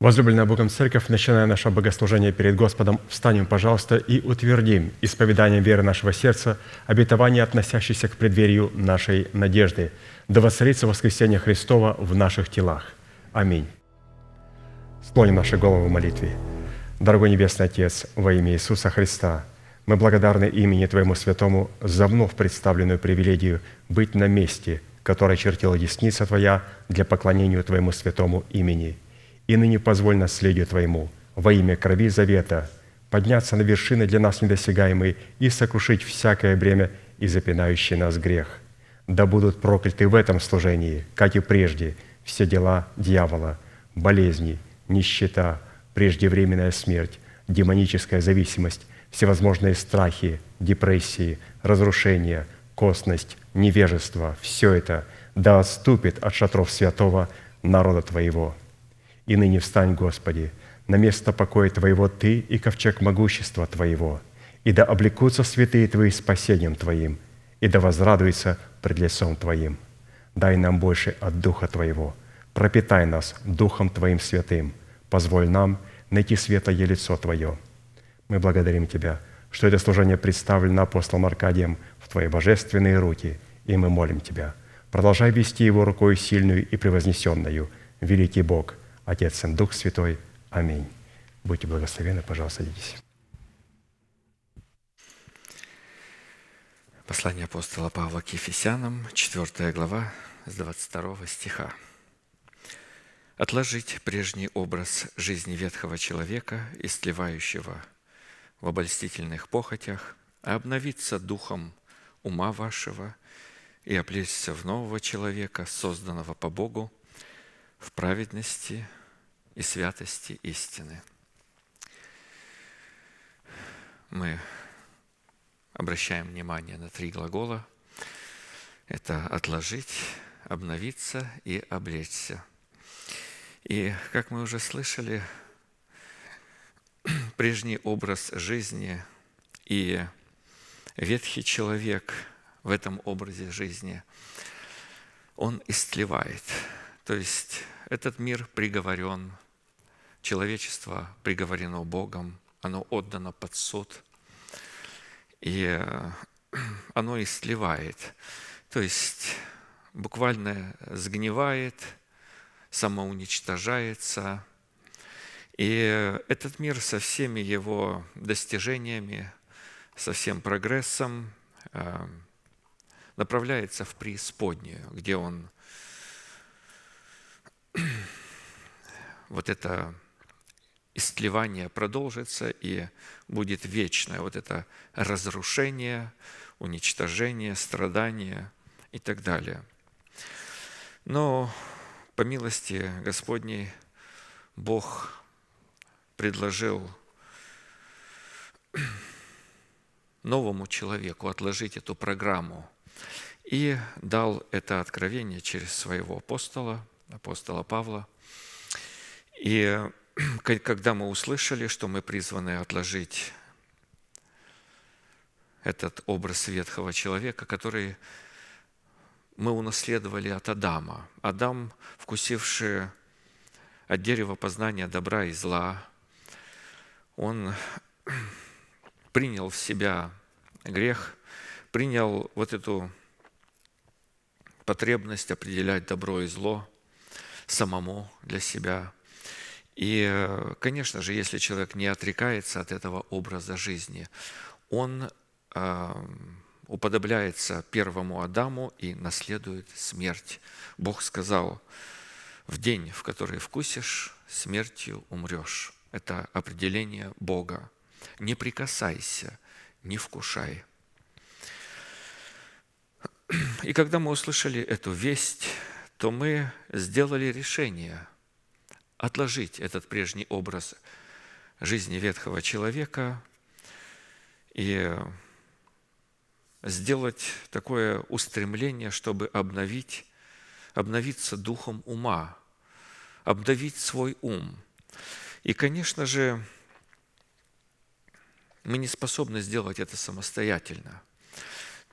Возлюбленная Богом Церковь, начиная наше богослужение перед Господом, встанем, пожалуйста, и утвердим исповедание веры нашего сердца, обетование, относящееся к преддверию нашей надежды. Да воцарится воскресение Христова в наших телах. Аминь. Склоним наши головы в молитве. Дорогой Небесный Отец, во имя Иисуса Христа, мы благодарны имени Твоему Святому за вновь представленную привилегию быть на месте, которое чертила десница Твоя для поклонения Твоему Святому имени – и ныне позволь наследию Твоему во имя крови завета подняться на вершины для нас недосягаемые и сокрушить всякое бремя и запинающий нас грех. Да будут прокляты в этом служении, как и прежде, все дела дьявола, болезни, нищета, преждевременная смерть, демоническая зависимость, всевозможные страхи, депрессии, разрушения, косность, невежество – все это да отступит от шатров святого народа Твоего, и ныне встань, Господи, на место покоя Твоего Ты и ковчег могущества Твоего, и да облекутся святые Твои спасением Твоим, и да возрадуются пред лицом Твоим. Дай нам больше от Духа Твоего, пропитай нас Духом Твоим святым, позволь нам найти светлое лицо Твое. Мы благодарим Тебя, что это служение представлено апостолом Аркадием в Твои божественные руки, и мы молим Тебя, продолжай вести его рукой сильную и превознесенную, великий Бог – Отец, Сын, Дух Святой. Аминь. Будьте благословены, пожалуйста, садитесь. Послание апостола Павла к Ефесянам, 4 глава, с 22 стиха. «Отложить прежний образ жизни ветхого человека, истлевающего в обольстительных похотях, а обновиться духом ума вашего и облечься в нового человека, созданного по Богу, в праведности, и святости истины. Мы обращаем внимание на три глагола. Это «отложить», «обновиться» и «облечься». И, как мы уже слышали, прежний образ жизни и ветхий человек в этом образе жизни, он истлевает. То есть этот мир приговорен – человечество приговорено Богом, оно отдано под суд, и э, оно истлевает, То есть буквально сгнивает, самоуничтожается. И этот мир со всеми его достижениями, со всем прогрессом э, направляется в преисподнюю, где он вот это истлевание продолжится и будет вечное вот это разрушение, уничтожение, страдание и так далее. Но по милости Господней Бог предложил новому человеку отложить эту программу и дал это откровение через своего апостола, апостола Павла. И когда мы услышали, что мы призваны отложить этот образ ветхого человека, который мы унаследовали от Адама. Адам, вкусивший от дерева познания добра и зла, он принял в себя грех, принял вот эту потребность определять добро и зло самому для себя – и, э, конечно же, если человек не отрекается от этого образа жизни, он э, уподобляется первому Адаму и наследует смерть. Бог сказал, в день, в который вкусишь, смертью умрешь. Это определение Бога. Не прикасайся, не вкушай. И когда мы услышали эту весть, то мы сделали решение – отложить этот прежний образ жизни ветхого человека и сделать такое устремление, чтобы обновить, обновиться духом ума, обновить свой ум. И, конечно же, мы не способны сделать это самостоятельно.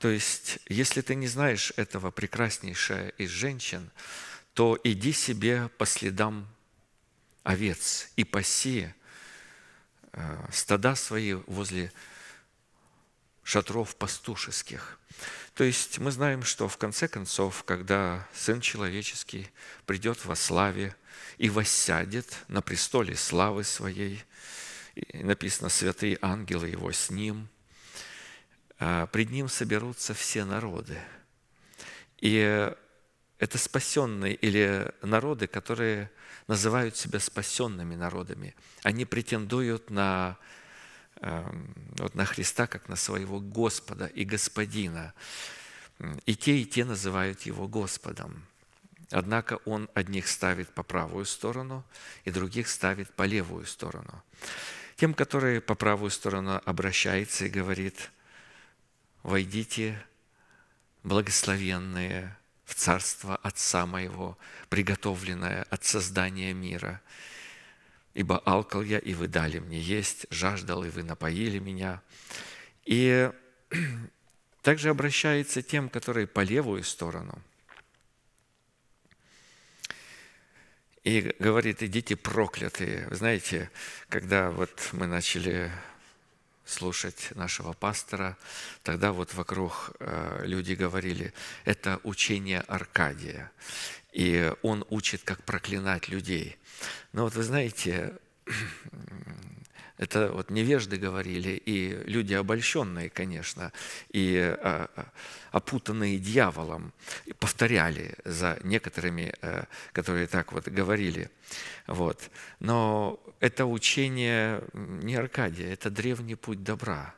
То есть, если ты не знаешь этого прекраснейшая из женщин, то иди себе по следам овец и пасе э, стада свои возле шатров пастушеских. То есть мы знаем, что в конце концов, когда Сын Человеческий придет во славе и воссядет на престоле славы своей, написано, святые ангелы его с ним, э, пред ним соберутся все народы. И это спасенные или народы, которые называют себя спасенными народами. Они претендуют на, эм, вот на Христа, как на своего Господа и Господина. И те, и те называют его Господом. Однако он одних ставит по правую сторону и других ставит по левую сторону. Тем, которые по правую сторону обращаются и говорит, «Войдите, благословенные, в царство Отца моего, приготовленное от создания мира. Ибо алкал я, и вы дали мне есть, жаждал, и вы напоили меня». И также обращается тем, которые по левую сторону. И говорит, идите проклятые. Вы знаете, когда вот мы начали слушать нашего пастора. Тогда вот вокруг э, люди говорили, это учение Аркадия, и он учит, как проклинать людей. Но ну вот вы знаете, это вот невежды говорили, и люди обольщенные, конечно, и а, а, опутанные дьяволом, и повторяли за некоторыми, э, которые так вот говорили. Вот. Но это учение не Аркадия, это древний путь добра.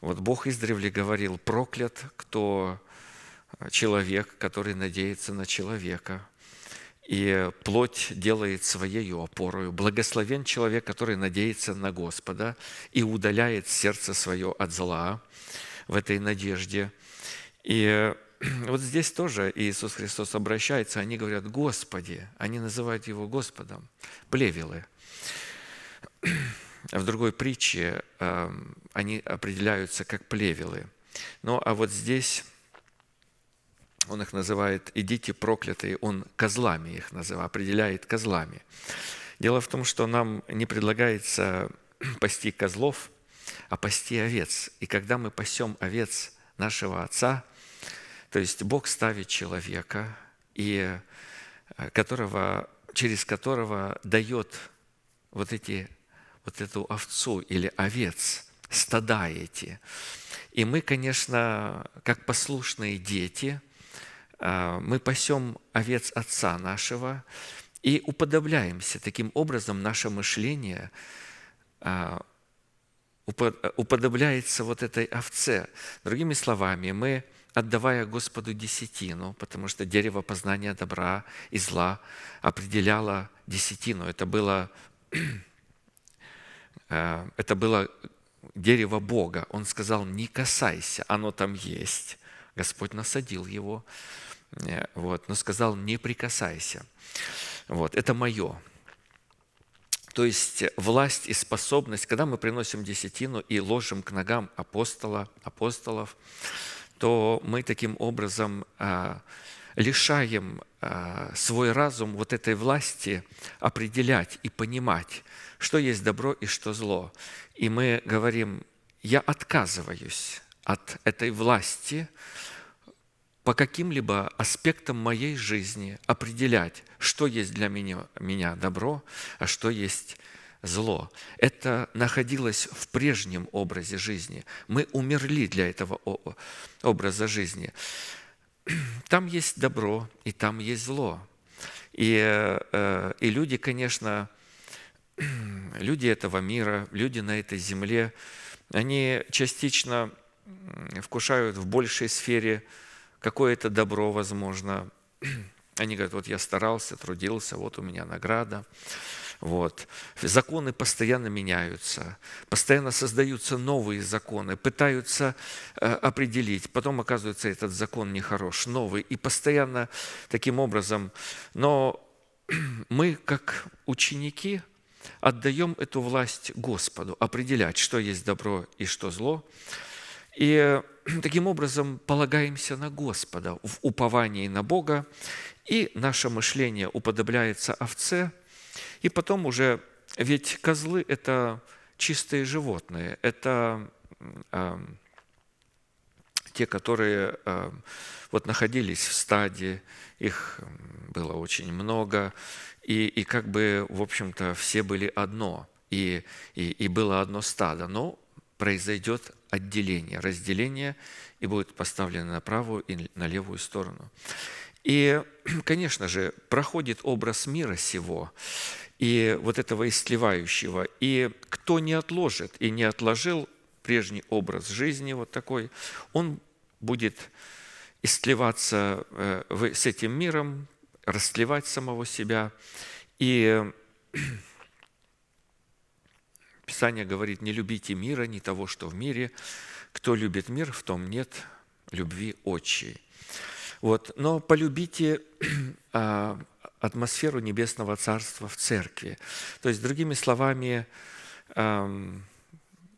Вот Бог издревле говорил, проклят, кто э, человек, который надеется на человека – и плоть делает своею опорою. Благословен человек, который надеется на Господа и удаляет сердце свое от зла в этой надежде. И вот здесь тоже Иисус Христос обращается, они говорят «Господи», они называют Его Господом, плевелы. В другой притче эм, они определяются как плевелы. Ну а вот здесь он их называет «идите проклятые», он козлами их называет, определяет козлами. Дело в том, что нам не предлагается пасти козлов, а пасти овец. И когда мы пасем овец нашего Отца, то есть Бог ставит человека, и э, которого, через которого дает вот, эти, вот эту овцу или овец, стада эти. И мы, конечно, как послушные дети – а, мы пасем овец Отца нашего и уподобляемся. Таким образом, наше мышление а, уподобляется вот этой овце. Другими словами, мы, отдавая Господу десятину, потому что дерево познания добра и зла определяло десятину. Это было, а, это было дерево Бога. Он сказал, не касайся, оно там есть. Господь насадил его. Э, вот, но сказал, не прикасайся. Вот, это мое. То есть власть и способность, когда мы приносим десятину и ложим к ногам апостола, апостолов, то мы таким образом а, лишаем а, свой разум вот этой власти определять и понимать, что есть добро и что зло. И мы говорим, я отказываюсь от этой власти, по каким-либо аспектам моей жизни определять, что есть для меня, меня добро, а что есть зло. Это находилось в прежнем образе жизни. Мы умерли для этого образа жизни. Там есть добро и там есть зло. И, э, и люди, конечно, люди этого мира, люди на этой земле, они частично вкушают в большей сфере какое-то добро, возможно. Они говорят, вот я старался, трудился, вот у меня награда. Вот. Законы постоянно меняются, постоянно создаются новые законы, пытаются э, определить. Потом оказывается, этот закон нехорош, новый. И постоянно таким образом. Но мы, как ученики, отдаем эту власть Господу, определять, что есть добро и что зло. И таким образом полагаемся на Господа в уповании на Бога, и наше мышление уподобляется овце, и потом уже, ведь козлы – это чистые животные, это э, те, которые э, вот находились в стаде, их было очень много, и, и как бы, в общем-то, все были одно, и, и, и было одно стадо, но произойдет отделение, разделение, и будет поставлено на правую и на левую сторону. И, конечно же, проходит образ мира сего, и вот этого истлевающего. И кто не отложит и не отложил прежний образ жизни вот такой, он будет истлеваться э, с этим миром, растлевать самого себя. И Писание говорит, не любите мира, ни того, что в мире. Кто любит мир, в том нет любви отчей. Вот. Но полюбите а, атмосферу Небесного Царства в церкви. То есть, другими словами,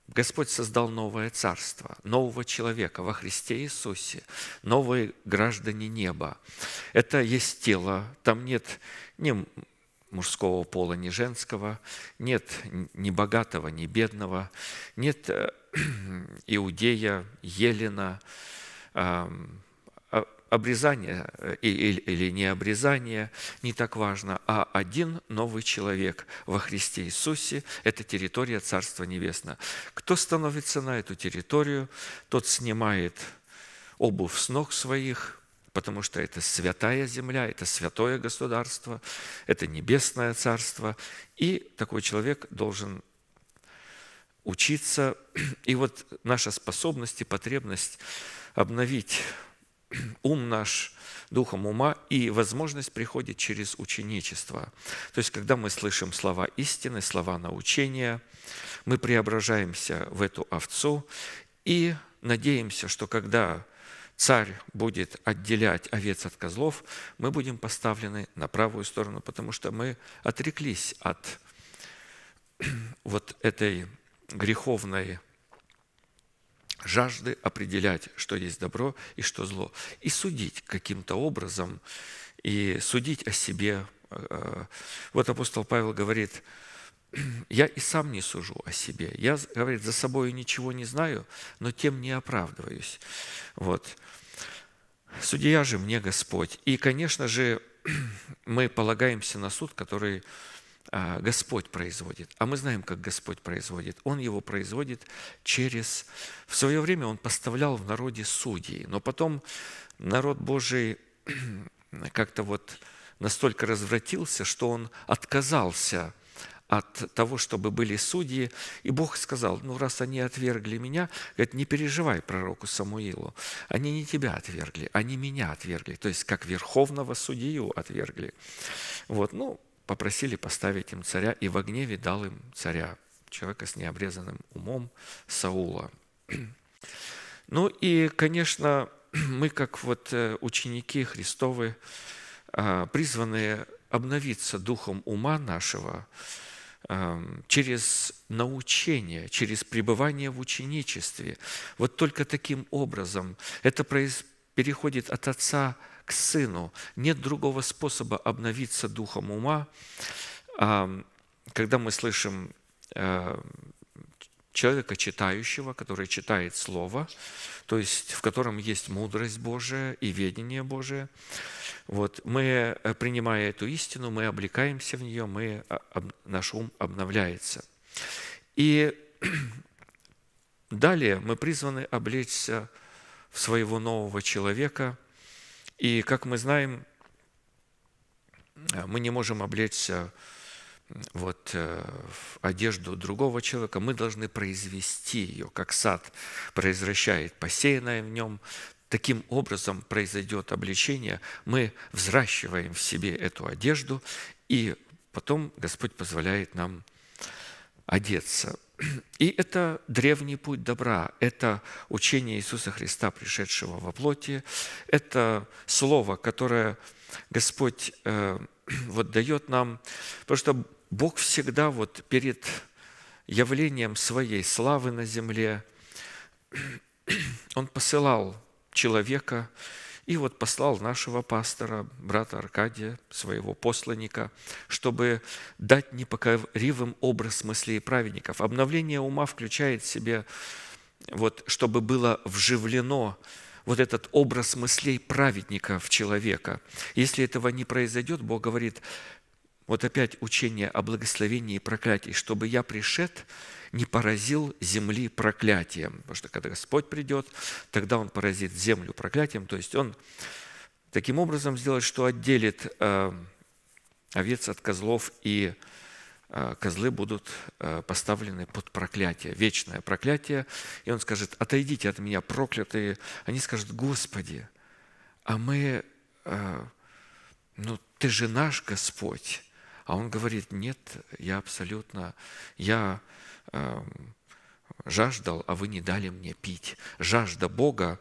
Господь создал новое царство, нового человека во Христе Иисусе, новые граждане неба. Это есть тело, там нет ни мужского пола, ни женского, нет ни богатого, ни бедного, нет э, иудея, елена, а, обрезание э, или не обрезание не так важно, а один новый человек во Христе Иисусе – это территория Царства Небесного. Кто становится на эту территорию, тот снимает обувь с ног своих, потому что это святая земля, это святое государство, это небесное царство. И такой человек должен учиться. И вот наша способность и потребность обновить ум наш духом ума, и возможность приходит через ученичество. То есть, когда мы слышим слова истины, слова научения, мы преображаемся в эту овцу и надеемся, что когда царь будет отделять овец от козлов, мы будем поставлены на правую сторону, потому что мы отреклись от вот этой греховной жажды определять, что есть добро и что зло, и судить каким-то образом, и судить о себе. Э, э, вот апостол Павел говорит – я и сам не сужу о себе. Я, говорит, за собой ничего не знаю, но тем не оправдываюсь. Вот. Судья же мне Господь. И, конечно же, мы полагаемся на суд, который а, Господь производит. А мы знаем, как Господь производит. Он его производит через... В свое время он поставлял в народе судьи, но потом народ Божий как-то вот настолько развратился, что он отказался от того, чтобы были судьи. И Бог сказал, ну раз они отвергли меня, говорит, не переживай пророку Самуилу, они не тебя отвергли, они меня отвергли, то есть как верховного судью отвергли. Вот, ну, попросили поставить им царя, и в гневе дал им царя, человека с необрезанным умом Саула. Ну и, конечно, мы, как вот э, ученики Христовы, а, призваны обновиться духом ума нашего, через научение, через пребывание в ученичестве. Вот только таким образом это переходит от отца к сыну. Нет другого способа обновиться духом ума. Когда мы слышим э, человека читающего, который читает Слово, то есть в котором есть мудрость Божия и ведение Божие. Вот, мы, э, принимая эту истину, мы облекаемся в нее, мы, а, наш ум обновляется. И далее мы призваны облечься в своего нового человека. И, как мы знаем, э, мы не можем облечься вот, э, в одежду другого человека, мы должны произвести ее, как сад произвращает посеянное в нем, таким образом произойдет обличение, мы взращиваем в себе эту одежду, и потом Господь позволяет нам одеться. И это древний путь добра, это учение Иисуса Христа, пришедшего во плоти, это слово, которое Господь э, вот дает нам, потому что Бог всегда вот перед явлением своей славы на земле, Он посылал человека, и вот послал нашего пастора, брата Аркадия, своего посланника, чтобы дать непокоривым образ мыслей праведников. Обновление ума включает в себе, вот, чтобы было вживлено вот этот образ мыслей праведника в человека. Если этого не произойдет, Бог говорит, вот опять учение о благословении и проклятии, чтобы я пришед, не поразил земли проклятием. Потому что когда Господь придет, тогда Он поразит землю проклятием. То есть Он таким образом сделает, что отделит э, овец от козлов, и э, козлы будут э, поставлены под проклятие, вечное проклятие. И Он скажет, отойдите от меня, проклятые. Они скажут, Господи, а мы, ну, Ты же наш Господь а он говорит, нет, я абсолютно, я э, жаждал, а вы не дали мне пить. Жажда Бога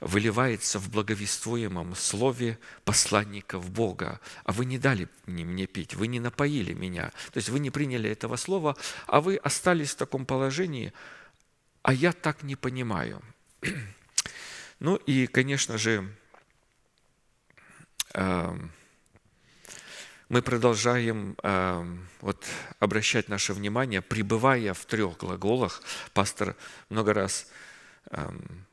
выливается в благовествуемом слове посланников Бога. А вы не дали мне пить, вы не напоили меня. То есть вы не приняли этого слова, а вы остались в таком положении, а я так не понимаю. Ну и, конечно же, э, мы продолжаем э, вот, обращать наше внимание, пребывая в трех глаголах. Пастор много раз эм,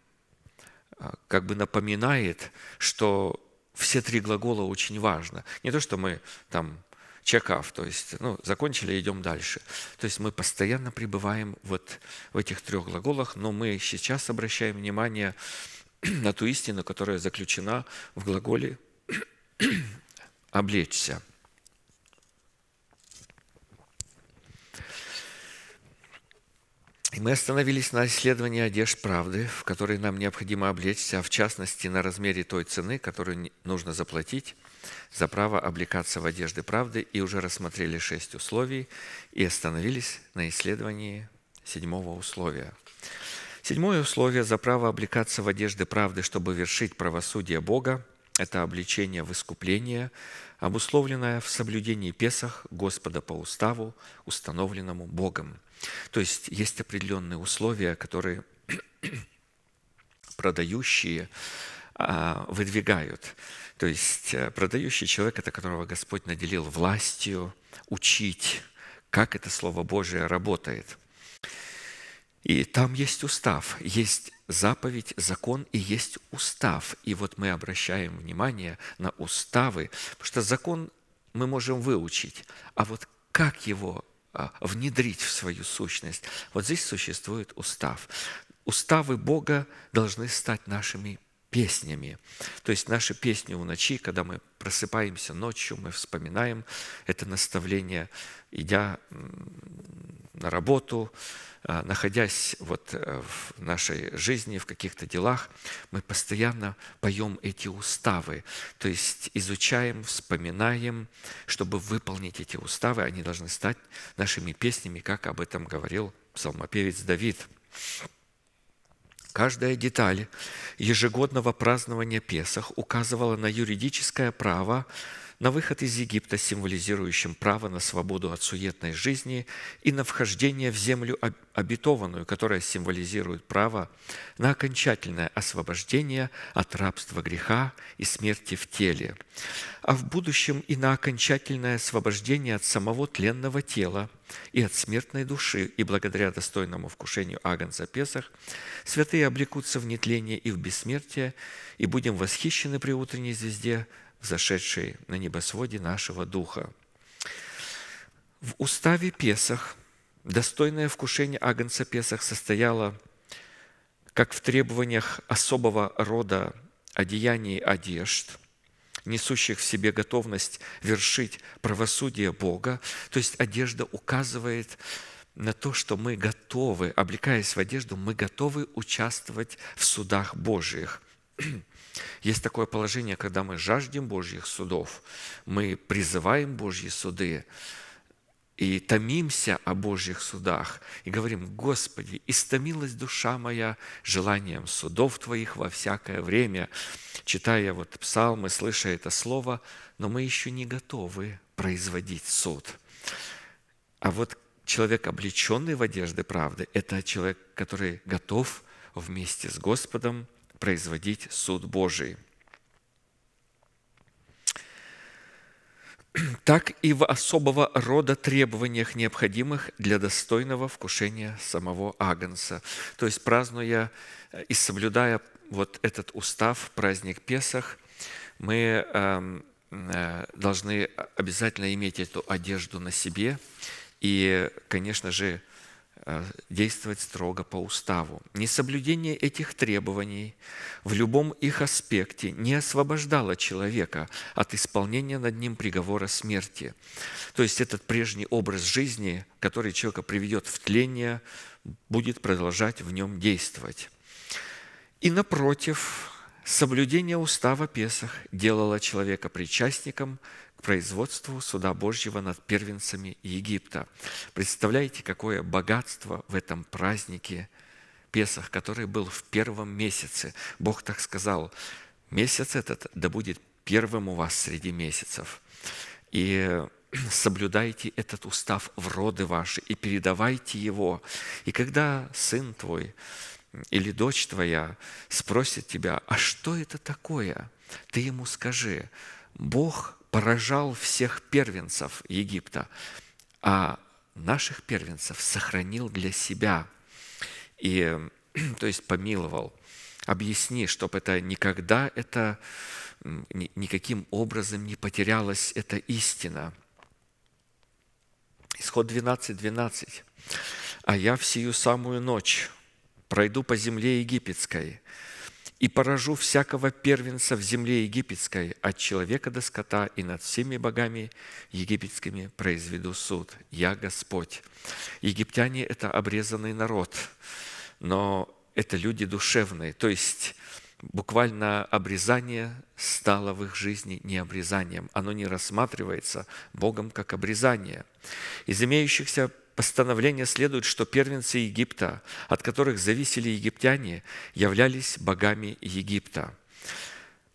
э, как бы напоминает, что все три глагола очень важно. Не то, что мы там чекав, то есть ну, закончили, идем дальше. То есть мы постоянно пребываем вот в этих трех глаголах, но мы сейчас обращаем внимание на ту истину, которая заключена в глаголе «облечься». И мы остановились на исследовании одежд правды, в которой нам необходимо облечься, а в частности на размере той цены, которую нужно заплатить за право облекаться в одежды правды, и уже рассмотрели шесть условий и остановились на исследовании седьмого условия. Седьмое условие за право облекаться в одежды правды, чтобы вершить правосудие Бога, это обличение в искупление, обусловленное в соблюдении Песах Господа по уставу, установленному Богом – то есть есть определенные условия, которые продающие а, выдвигают. То есть э, продающий человек – это которого Господь наделил властью учить, как это Слово Божие работает. И там есть устав, есть заповедь, закон и есть устав. И вот мы обращаем внимание на уставы, потому что закон мы можем выучить, а вот как его а, внедрить в свою сущность. Вот здесь существует устав. Уставы Бога должны стать нашими песнями. То есть наши песни у ночи, когда мы просыпаемся ночью, мы вспоминаем это наставление, идя на работу, а, находясь вот э, в нашей жизни, в каких-то делах, мы постоянно поем эти уставы, то есть изучаем, вспоминаем, чтобы выполнить эти уставы, они должны стать нашими песнями, как об этом говорил псалмопевец Давид. Каждая деталь ежегодного празднования Песах указывала на юридическое право на выход из Египта, символизирующим право на свободу от суетной жизни, и на вхождение в землю обетованную, которая символизирует право на окончательное освобождение от рабства греха и смерти в теле, а в будущем и на окончательное освобождение от самого тленного тела и от смертной души, и благодаря достойному вкушению Агнца Песах святые облекутся в нетление и в бессмертие, и будем восхищены при утренней звезде – зашедший на небосводе нашего Духа. В уставе Песах достойное вкушение Агнца Песах состояло как в требованиях особого рода одеяний одежд, несущих в себе готовность вершить правосудие Бога. То есть одежда указывает на то, что мы готовы, облекаясь в одежду, мы готовы участвовать в судах Божьих. Есть такое положение, когда мы жаждем Божьих судов, мы призываем Божьи суды, и томимся о Божьих судах, и говорим, «Господи, истомилась душа моя желанием судов Твоих во всякое время». Читая вот псалмы, слыша это слово, но мы еще не готовы производить суд. А вот человек, облеченный в одежды правды, это человек, который готов вместе с Господом производить суд Божий. так и в особого рода требованиях, необходимых для достойного вкушения самого Агнца. То есть, празднуя и соблюдая вот этот устав, праздник Песах, мы э, э, должны обязательно иметь эту одежду на себе и, конечно же, Э, действовать строго по уставу. Несоблюдение этих требований в любом их аспекте не освобождало человека от исполнения над ним приговора смерти. То есть этот прежний образ жизни, который человека приведет в тление, будет продолжать в нем действовать. И напротив, соблюдение устава Песах делало человека причастником производству суда Божьего над первенцами Египта. Представляете, какое богатство в этом празднике Песах, который был в первом месяце. Бог так сказал, месяц этот да будет первым у вас среди месяцев. И соблюдайте этот устав в роды ваши и передавайте его. И когда сын твой или дочь твоя спросит тебя, а что это такое, ты ему скажи, Бог поражал всех первенцев Египта, а наших первенцев сохранил для себя и, то есть, помиловал. Объясни, чтобы это никогда это никаким образом не потерялась эта истина. Исход 12, 12. «А я в сию самую ночь пройду по земле египетской, и поражу всякого первенца в земле египетской, от человека до скота, и над всеми богами египетскими произведу суд. Я Господь». Египтяне – это обрезанный народ, но это люди душевные, то есть буквально обрезание стало в их жизни не обрезанием. Оно не рассматривается Богом как обрезание. Из имеющихся Постановление следует, что первенцы Египта, от которых зависели египтяне, являлись богами Египта.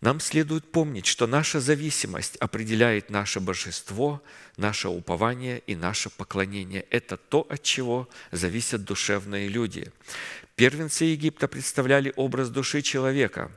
Нам следует помнить, что наша зависимость определяет наше божество, наше упование и наше поклонение. Это то, от чего зависят душевные люди. Первенцы Египта представляли образ души человека,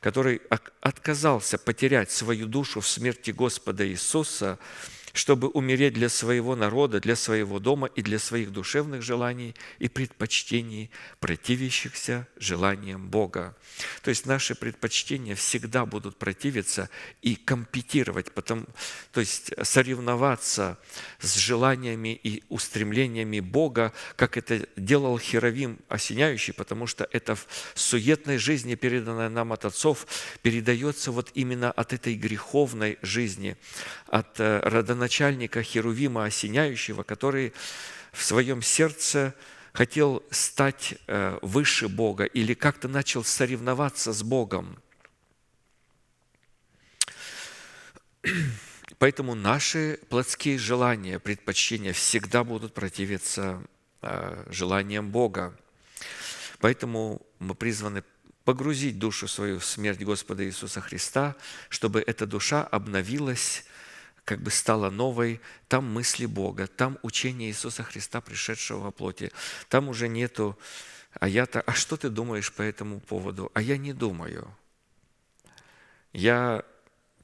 который отказался потерять свою душу в смерти Господа Иисуса – чтобы умереть для своего народа, для своего дома и для своих душевных желаний и предпочтений, противящихся желаниям Бога. То есть наши предпочтения всегда будут противиться и компетировать, потом, то есть соревноваться с желаниями и устремлениями Бога, как это делал Херовим осеняющий, потому что это в суетной жизни, переданная нам от отцов, передается вот именно от этой греховной жизни, от э, родоначальной начальника Херувима Осеняющего, который в своем сердце хотел стать э, выше Бога или как-то начал соревноваться с Богом. Поэтому наши плотские желания, предпочтения всегда будут противиться э, желаниям Бога. Поэтому мы призваны погрузить душу свою в смерть Господа Иисуса Христа, чтобы эта душа обновилась как бы стала новой, там мысли Бога, там учение Иисуса Христа, пришедшего во плоти. Там уже нету а я-то, а что ты думаешь по этому поводу? А я не думаю. Я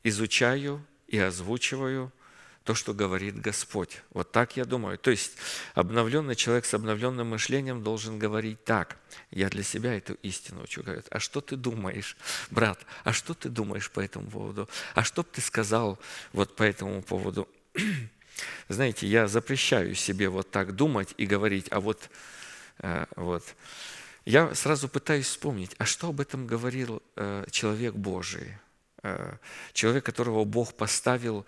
изучаю и озвучиваю то, что говорит Господь. Вот так я думаю. То есть обновленный человек с обновленным мышлением должен говорить так. Я для себя эту истину учу. Говорит, а что ты думаешь, брат? А что ты думаешь по этому поводу? А что бы ты сказал вот по этому поводу? Знаете, я запрещаю себе вот так думать и говорить, а вот, э, вот. Я сразу пытаюсь вспомнить, а что об этом говорил э, человек Божий, э, человек, которого Бог поставил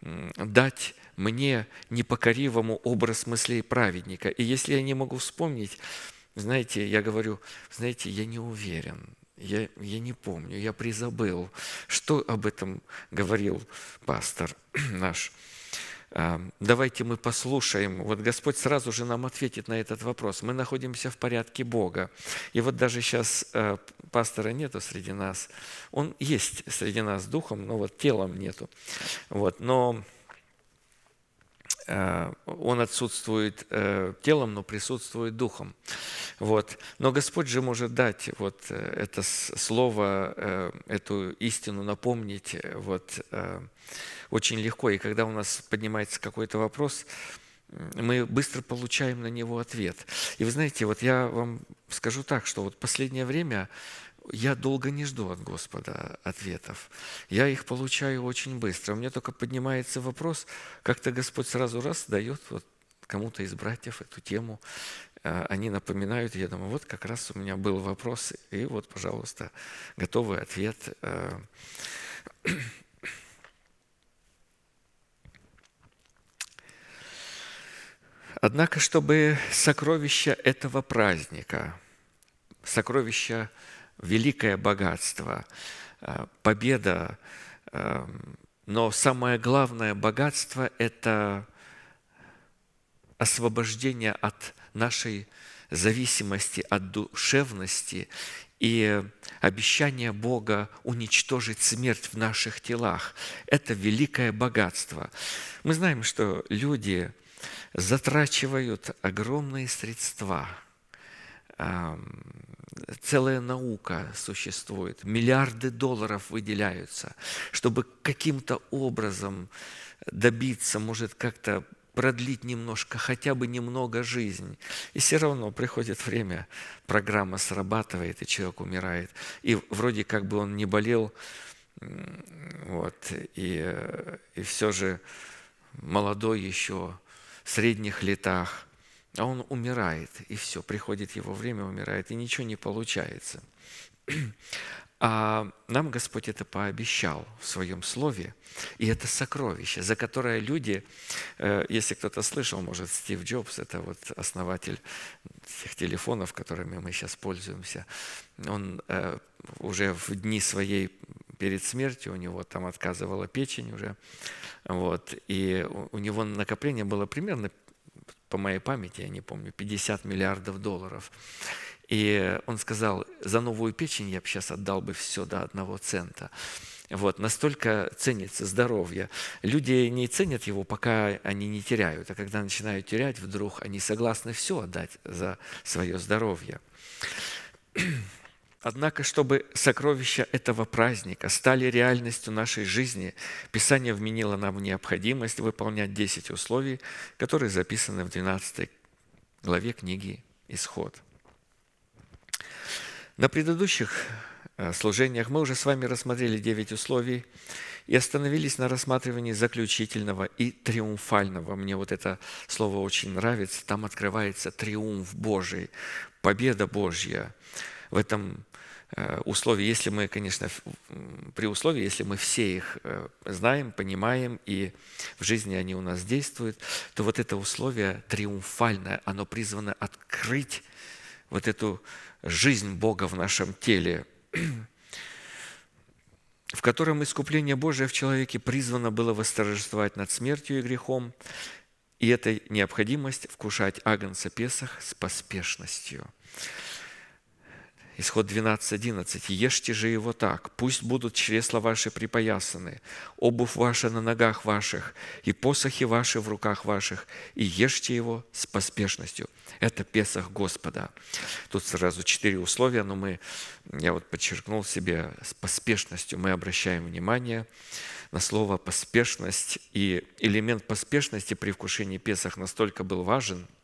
дать мне непокоривому образ мыслей праведника. И если я не могу вспомнить, знаете, я говорю, знаете, я не уверен, я, я не помню, я призабыл, что об этом говорил пастор наш. Давайте мы послушаем. Вот Господь сразу же нам ответит на этот вопрос. Мы находимся в порядке Бога. И вот даже сейчас э, пастора нету среди нас. Он есть среди нас духом, но вот телом нету. Вот. Но э, он отсутствует э, телом, но присутствует духом. Вот. Но Господь же может дать вот это слово, эту истину напомнить вот, очень легко. И когда у нас поднимается какой-то вопрос, мы быстро получаем на него ответ. И вы знаете, вот я вам скажу так, что вот последнее время я долго не жду от Господа ответов. Я их получаю очень быстро. У меня только поднимается вопрос, как-то Господь сразу раз дает вот кому-то из братьев эту тему. А, они напоминают, и я думаю, вот как раз у меня был вопрос, и вот, пожалуйста, готовый ответ. Э, Однако, чтобы сокровища этого праздника, сокровища великое богатство, э, победа, э, но самое главное богатство – это освобождение от нашей зависимости, от душевности и обещание Бога уничтожить смерть в наших телах. Это великое богатство. Мы знаем, что люди – затрачивают огромные средства. Целая наука существует, миллиарды долларов выделяются, чтобы каким-то образом добиться, может, как-то продлить немножко, хотя бы немного жизнь. И все равно приходит время, программа срабатывает, и человек умирает. И вроде как бы он не болел, вот, и, э, и все же молодой еще, средних летах, а он умирает, и все, приходит его время, умирает, и ничего не получается. А нам Господь это пообещал в Своем Слове, и это сокровище, за которое люди, э, если кто-то слышал, может, Стив Джобс, это вот основатель всех телефонов, которыми мы сейчас пользуемся, он э, уже в дни своей перед смертью, у него там отказывала печень уже, вот, и у него накопление было примерно, по моей памяти, я не помню, 50 миллиардов долларов. И он сказал, за новую печень я бы сейчас отдал бы все до одного цента. Вот, настолько ценится здоровье. Люди не ценят его, пока они не теряют. А когда начинают терять, вдруг они согласны все отдать за свое здоровье. Однако, чтобы сокровища этого праздника стали реальностью нашей жизни, Писание вменило нам необходимость выполнять 10 условий, которые записаны в 12 главе книги «Исход». На предыдущих э, служениях мы уже с вами рассмотрели девять условий и остановились на рассматривании заключительного и триумфального. Мне вот это слово очень нравится. Там открывается триумф Божий, победа Божья. В этом э, условии, если мы, конечно, при условии, если мы все их э, знаем, понимаем, и в жизни они у нас действуют, то вот это условие триумфальное, оно призвано открыть вот эту жизнь Бога в нашем теле, в котором искупление Божие в человеке призвано было восторжествовать над смертью и грехом, и эта необходимость вкушать Агнца Песах с поспешностью. Исход 12.11. «Ешьте же его так, пусть будут чресла ваши припоясаны, обувь ваша на ногах ваших, и посохи ваши в руках ваших, и ешьте его с поспешностью». Это Песах Господа. Тут сразу четыре условия, но мы, я вот подчеркнул себе, с поспешностью мы обращаем внимание на слово «поспешность», и элемент поспешности при вкушении Песах настолько был важен –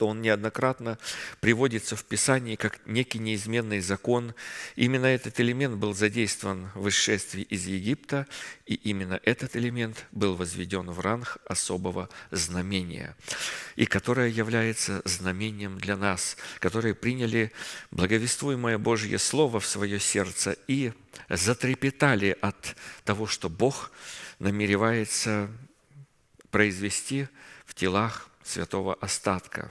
что он неоднократно приводится в Писании как некий неизменный закон. Именно этот элемент был задействован в исшествии из Египта, и именно этот элемент был возведен в ранг особого знамения, и которое является знамением для нас, которые приняли благовествуемое Божье Слово в свое сердце и затрепетали от того, что Бог намеревается произвести в телах святого остатка.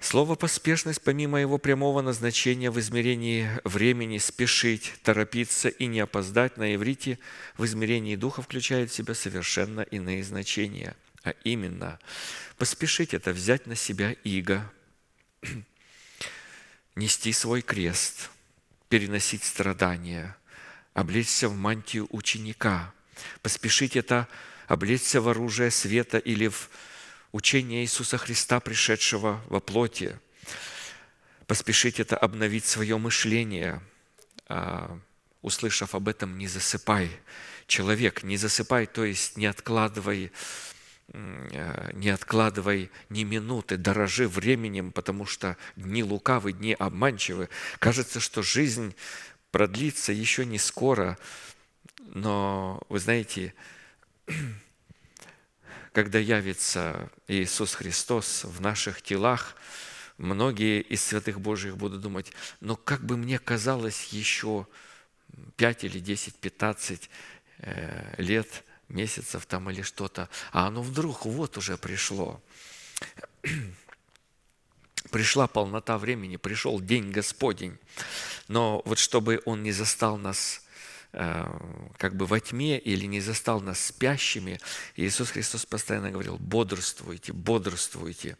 Слово «поспешность», помимо его прямого назначения в измерении времени спешить, торопиться и не опоздать на иврите, в измерении духа включает в себя совершенно иные значения. А именно, поспешить – это взять на себя иго, нести свой крест, переносить страдания, облечься в мантию ученика. Поспешить – это облечься в оружие света или в учение Иисуса Христа, пришедшего во плоти. Поспешить это обновить свое мышление. А, услышав об этом, не засыпай, человек, не засыпай, то есть не откладывай не откладывай ни минуты, дорожи временем, потому что дни лукавы, дни обманчивы. Кажется, что жизнь продлится еще не скоро, но, вы знаете, когда явится Иисус Христос в наших телах, многие из святых Божьих будут думать, но как бы мне казалось еще 5 или 10, 15 э, лет, месяцев там или что-то, а оно вдруг вот уже пришло. Пришла полнота времени, пришел день Господень. Но вот чтобы Он не застал нас Э, как бы во тьме или не застал нас спящими. Иисус Христос постоянно говорил, бодрствуйте, бодрствуйте.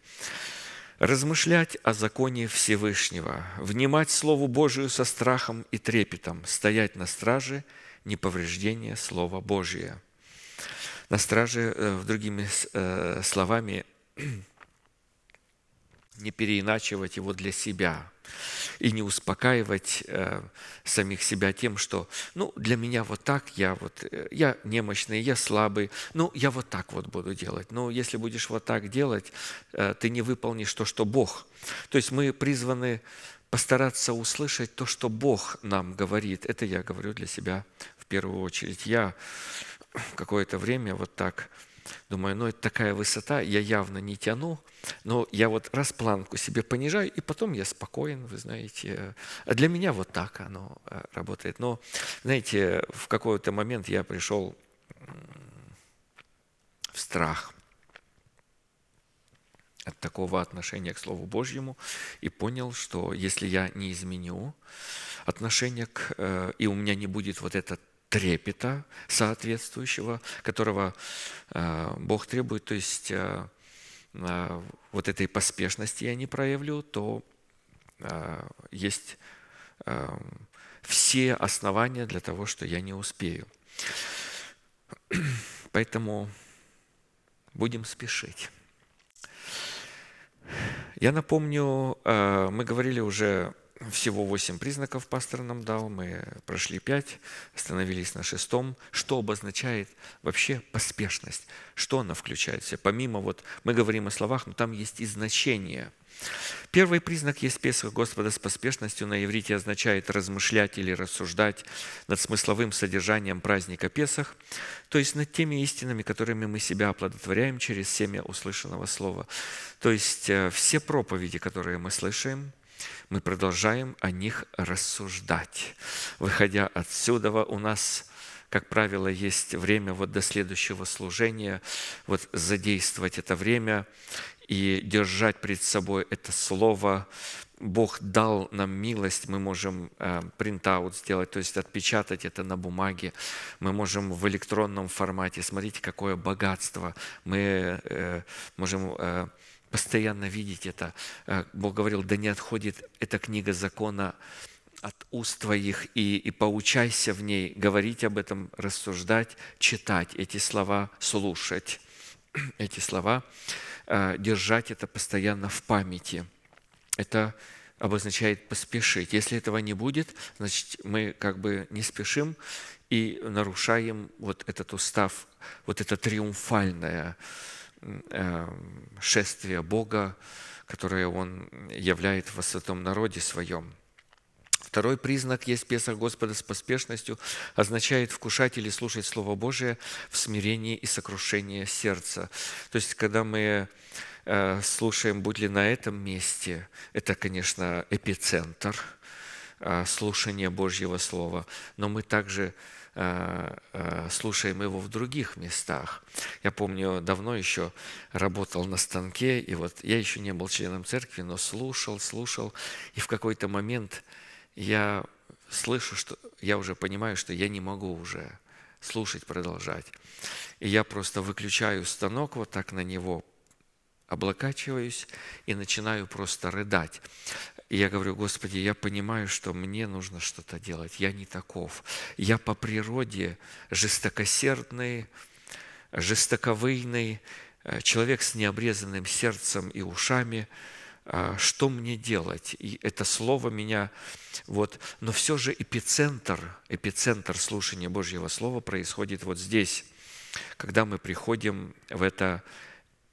Размышлять о законе Всевышнего, внимать Слову Божию со страхом и трепетом, стоять на страже неповреждения Слова Божия. На страже, э, другими э, словами, не переиначивать его для себя – и не успокаивать э, самих себя тем, что, ну, для меня вот так, я вот, э, я немощный, я слабый, ну, я вот так вот буду делать. Но ну, если будешь вот так делать, э, ты не выполнишь то, что Бог. То есть мы призваны постараться услышать то, что Бог нам говорит. Это я говорю для себя в первую очередь. Я какое-то время вот так Думаю, ну это такая высота, я явно не тяну, но я вот раз планку себе понижаю, и потом я спокоен, вы знаете. А для меня вот так оно э, работает. Но, знаете, в какой-то момент я пришел в страх от такого отношения к Слову Божьему и понял, что если я не изменю отношение к, э, и у меня не будет вот этот трепета соответствующего, которого э, Бог требует, то есть э, э, вот этой поспешности я не проявлю, то есть все основания для того, что я не успею. Поэтому будем спешить. Я напомню, мы говорили уже всего 8 признаков пастор нам дал, мы прошли 5, остановились на шестом. Что обозначает вообще поспешность? Что она включает в себя? Помимо вот, мы говорим о словах, но там есть и значение. Первый признак есть Песха Господа с поспешностью на иврите означает размышлять или рассуждать над смысловым содержанием праздника Песах, то есть над теми истинами, которыми мы себя оплодотворяем через семя услышанного слова. То есть э, все проповеди, которые мы слышим – мы продолжаем о них рассуждать. Выходя отсюда, у нас как правило, есть время вот до следующего служения, вот задействовать это время и держать пред собой это слово. Бог дал нам милость, мы можем э, принтаут сделать, то есть отпечатать это на бумаге, мы можем в электронном формате. Смотрите, какое богатство. Мы э, можем э, постоянно видеть это. Э, Бог говорил, да не отходит эта книга закона от уст твоих, и, и поучайся в ней, говорить об этом, рассуждать, читать эти слова, слушать эти слова, э, держать это постоянно в памяти. Это обозначает поспешить. Если этого не будет, значит, мы как бы не спешим и нарушаем вот этот устав, вот это триумфальное, Эм, шествие Бога, которое Он являет во святом народе своем. Второй признак есть Песах Господа с поспешностью, означает вкушать или слушать Слово Божие в смирении и сокрушении сердца. То есть, когда мы э, слушаем «Будь ли на этом месте», это, конечно, эпицентр э, слушания Божьего Слова, но мы также Э, э, слушаем его в других местах. Я помню, давно еще работал на станке, и вот я еще не был членом церкви, но слушал, слушал, и в какой-то момент я слышу, что я уже понимаю, что я не могу уже слушать, продолжать. И я просто выключаю станок вот так на него, облокачиваюсь и начинаю просто рыдать. я говорю, Господи, я понимаю, что мне нужно что-то делать, я не таков. Я по природе жестокосердный, жестоковыйный, э, человек с необрезанным сердцем и ушами, а что мне делать? И это слово меня... Вот. Но все же эпицентр, эпицентр слушания Божьего Слова происходит вот здесь, когда мы приходим в это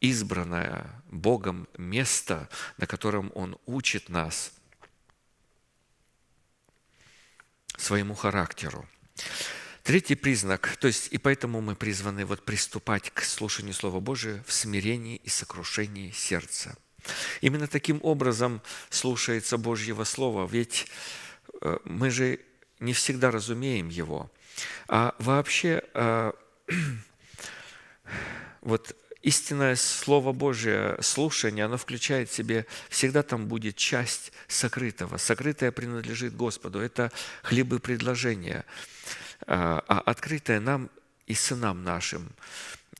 избранное Богом место, на котором Он учит нас своему характеру. Третий признак, то есть и поэтому мы призваны вот приступать к слушанию Слова Божия в смирении и сокрушении сердца. Именно таким образом слушается Божьего Слова, ведь э, мы же не всегда разумеем его. А вообще э, вот истинное Слово Божие, слушание, оно включает в себе, всегда там будет часть сокрытого. Сокрытое принадлежит Господу. Это хлебы предложения. А, а открытое нам и сынам нашим.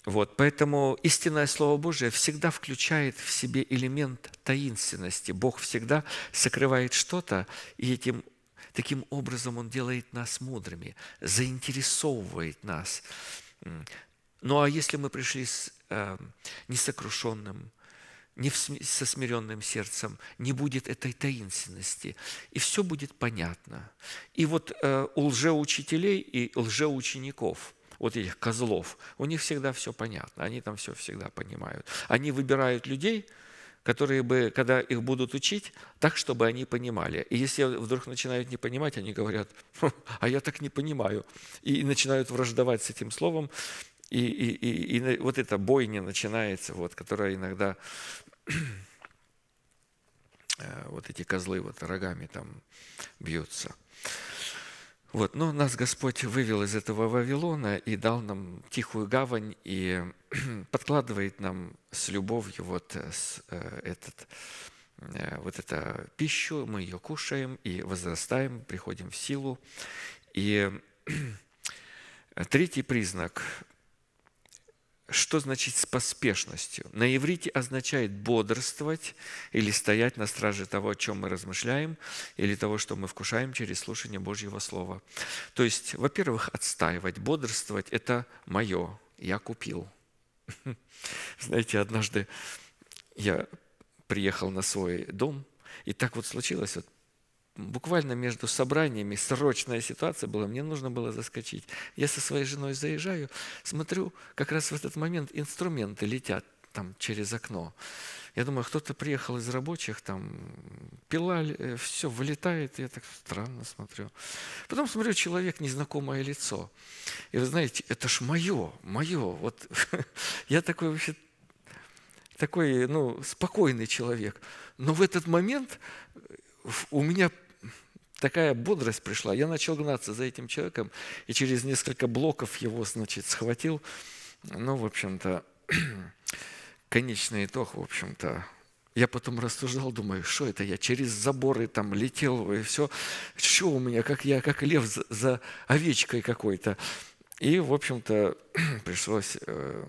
Вот, поэтому истинное Слово Божие всегда включает в себе элемент таинственности. Бог всегда сокрывает что-то, и этим Таким образом Он делает нас мудрыми, заинтересовывает нас. Ну а если мы пришли с Эм, несокрушенным, не со смиренным сердцем, не будет этой таинственности. И все будет понятно. И вот э, у лжеучителей и лжеучеников – вот этих козлов, у них всегда все понятно, они там все всегда понимают. Они выбирают людей, которые бы, когда их будут учить, так, чтобы они понимали. И если вдруг начинают не понимать, они говорят, «Хм, а я так не понимаю. И начинают враждовать с этим словом, и, и, и, и вот эта бойня начинается, вот, которая иногда э, вот эти козлы вот рогами там бьются. Вот, но ну, нас Господь вывел из этого Вавилона и дал нам тихую гавань и подкладывает нам с любовью вот э, с, э, этот, э, вот эту пищу, мы ее кушаем и возрастаем, приходим в силу. И третий признак что значит с поспешностью? На иврите означает бодрствовать или стоять на страже того, о чем мы размышляем, или того, что мы вкушаем через слушание Божьего Слова. То есть, во-первых, отстаивать, бодрствовать – это мое, я купил. Знаете, однажды я приехал на свой дом, и так вот случилось, вот буквально между собраниями срочная ситуация была, мне нужно было заскочить. Я со своей женой заезжаю, смотрю, как раз в этот момент инструменты летят там через окно. Я думаю, кто-то приехал из рабочих, там пила, э, все вылетает, я так странно смотрю. Потом смотрю, человек, незнакомое лицо. И вы знаете, это ж мое, мое. Вот я такой вообще такой, ну, спокойный человек. Но в этот момент э, у меня такая бодрость пришла. Я начал гнаться за этим человеком, и через несколько блоков его, значит, схватил. Ну, в общем-то, конечный итог, в общем-то, я потом рассуждал, думаю, что это я через заборы там летел и все. Что у меня, как я, как лев за, за овечкой какой-то. И, в общем-то, пришлось, э,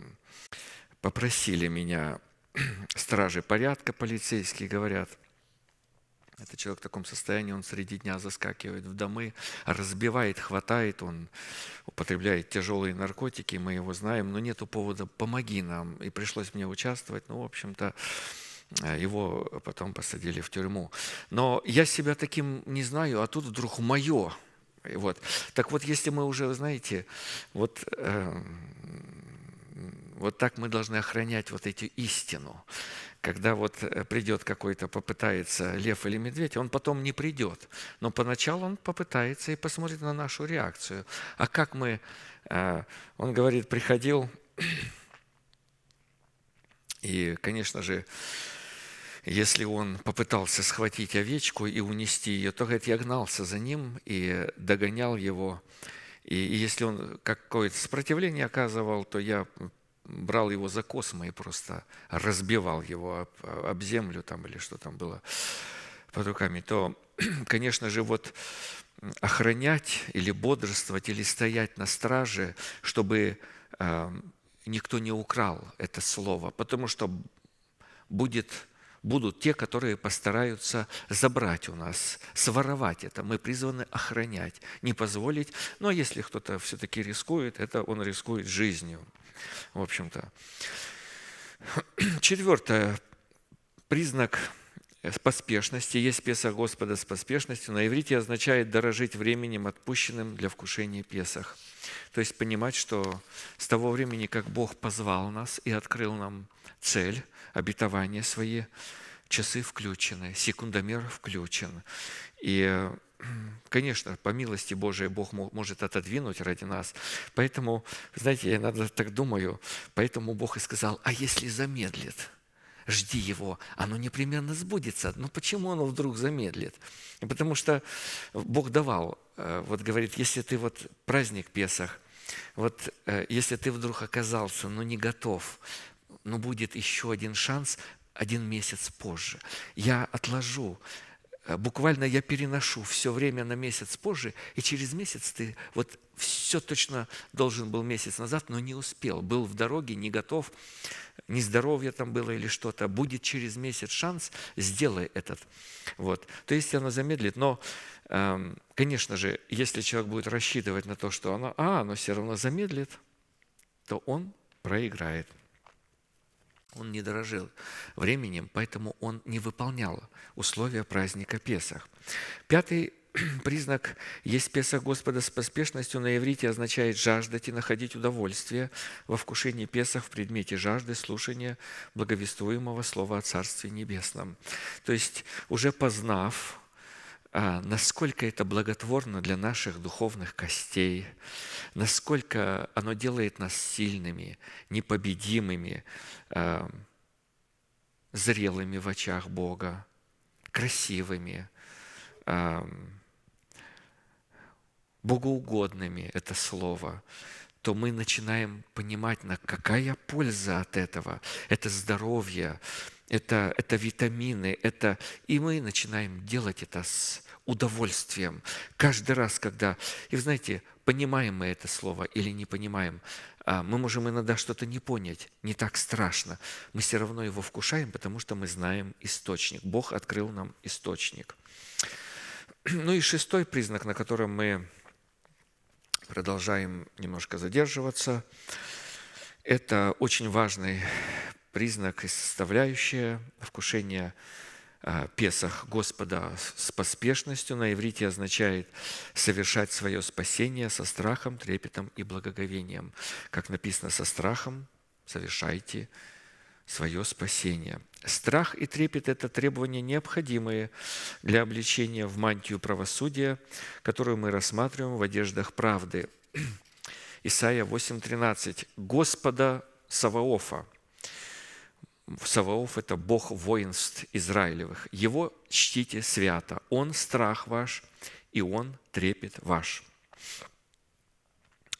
попросили меня стражи порядка полицейские, говорят – это человек в таком состоянии, он среди дня заскакивает в домы, разбивает, хватает, он употребляет тяжелые наркотики, мы его знаем, но нету повода «помоги нам», и пришлось мне участвовать. Ну, в общем-то, э, его потом посадили в тюрьму. Но я себя таким не знаю, а тут вдруг мое. Вот. Так вот, если мы уже, знаете, вот, э, вот так мы должны охранять вот эту истину когда вот э, придет какой-то, попытается лев или медведь, он потом не придет. Но поначалу он попытается и посмотрит на нашу реакцию. А как мы... Э, он говорит, приходил, и, конечно же, если он попытался схватить овечку и унести ее, то, говорит, я гнался за ним и догонял его. И если он какое-то сопротивление оказывал, то я брал его за космо и просто разбивал его об, об землю там или что там было под руками, то, конечно же, вот охранять или бодрствовать, или стоять на страже, чтобы э, никто не украл это слово, потому что будет, будут те, которые постараются забрать у нас, своровать это. Мы призваны охранять, не позволить. Но если кто-то все-таки рискует, это он рискует жизнью в общем-то. Четвертое. Признак поспешности. Есть Песах Господа с поспешностью. На иврите означает дорожить временем, отпущенным для вкушения Песах. То есть понимать, что с того времени, как Бог позвал нас и открыл нам цель, обетование свои, часы включены, секундомер включен. И конечно, по милости Божией Бог может отодвинуть ради нас. Поэтому, знаете, я иногда так думаю, поэтому Бог и сказал, а если замедлит, жди его, оно непременно сбудется. Но почему оно вдруг замедлит? Потому что Бог давал, э, вот говорит, если ты вот праздник Песах, вот э, если ты вдруг оказался, но не готов, но будет еще один шанс один месяц позже. Я отложу Э, буквально я переношу все время на месяц позже, и через месяц ты вот все точно должен был месяц назад, но не успел, был в дороге, не готов, не здоровье там было или что-то. Будет через месяц шанс, сделай этот. Вот. То есть она замедлит, но, эм, конечно же, если человек будет рассчитывать на то, что она, а, она все равно замедлит, то он проиграет. Он не дорожил временем, поэтому он не выполнял условия праздника Песах. Пятый признак «Есть Песах Господа с поспешностью» на иврите означает «жаждать и находить удовольствие во вкушении Песах в предмете жажды слушания благовествуемого Слова о Царстве Небесном». То есть, уже познав а, насколько это благотворно для наших духовных костей, насколько оно делает нас сильными, непобедимыми, а, зрелыми в очах Бога, красивыми, а, богоугодными – это слово, то мы начинаем понимать, на какая польза от этого. Это здоровье, это, это витамины, это... И мы начинаем делать это с удовольствием. Каждый раз, когда... И вы знаете, понимаем мы это слово или не понимаем, а, мы можем иногда что-то не понять, не так страшно. Мы все равно его вкушаем, потому что мы знаем источник. Бог открыл нам источник. Ну и шестой признак, на котором мы продолжаем немножко задерживаться, это очень важный признак и составляющая вкушения а, Песах Господа с поспешностью на иврите означает совершать свое спасение со страхом, трепетом и благоговением. Как написано, со страхом совершайте свое спасение. Страх и трепет – это требования, необходимые для обличения в мантию правосудия, которую мы рассматриваем в одеждах правды. Исайя 8:13. «Господа Саваофа, Саваоф – это Бог воинств Израилевых. Его чтите свято. Он – страх ваш, и он – трепет ваш.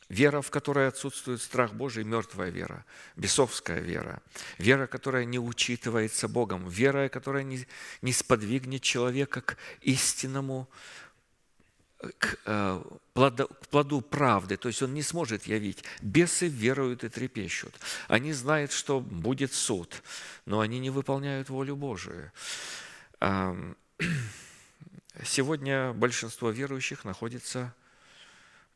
Вера, в которой отсутствует страх Божий, мертвая вера, бесовская вера, вера, которая не учитывается Богом, вера, которая не, не сподвигнет человека к истинному Э, к плоду правды, то есть он не сможет явить. Бесы веруют и трепещут. Они знают, что будет суд, но они не выполняют волю Божию. Сегодня большинство верующих находится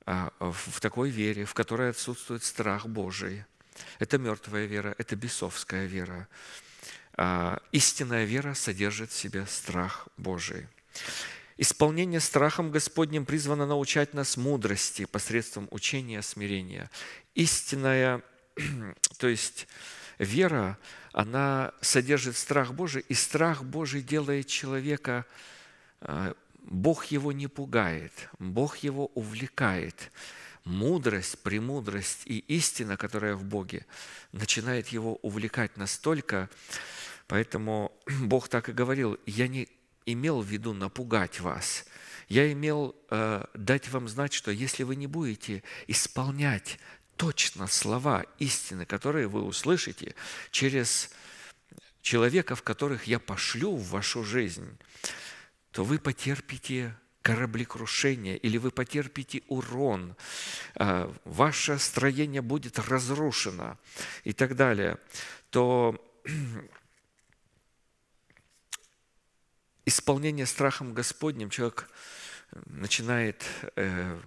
а, в такой вере, в которой отсутствует страх Божий. Это мертвая вера, это бесовская вера. А, истинная вера содержит в себе страх Божий. Исполнение страхом Господним призвано научать нас мудрости посредством учения смирения. Истинная, то есть вера, она содержит страх Божий, и страх Божий делает человека э, Бог его не пугает, Бог его увлекает. Мудрость, премудрость и истина, которая в Боге, начинает его увлекать настолько. Поэтому Бог так и говорил, я не имел в виду напугать вас. Я имел э, дать вам знать, что если вы не будете исполнять точно слова истины, которые вы услышите через человека, в которых я пошлю в вашу жизнь, то вы потерпите кораблекрушение или вы потерпите урон, э, ваше строение будет разрушено и так далее, то исполнение страхом Господним человек э, начинает э,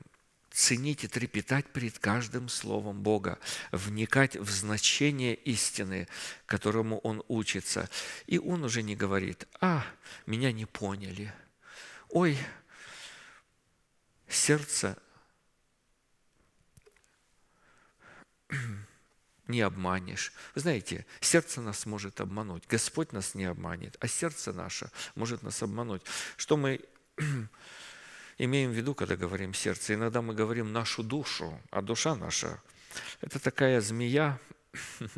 ценить и трепетать перед каждым словом Бога, вникать в значение истины, которому он учится. И он уже не говорит, а, меня не поняли. Ой, сердце не обманешь. Вы знаете, сердце нас может обмануть. Господь нас не обманет, а сердце наше может нас обмануть. Что мы имеем в виду, когда говорим сердце? Иногда мы говорим нашу душу, а душа наша – это такая змея,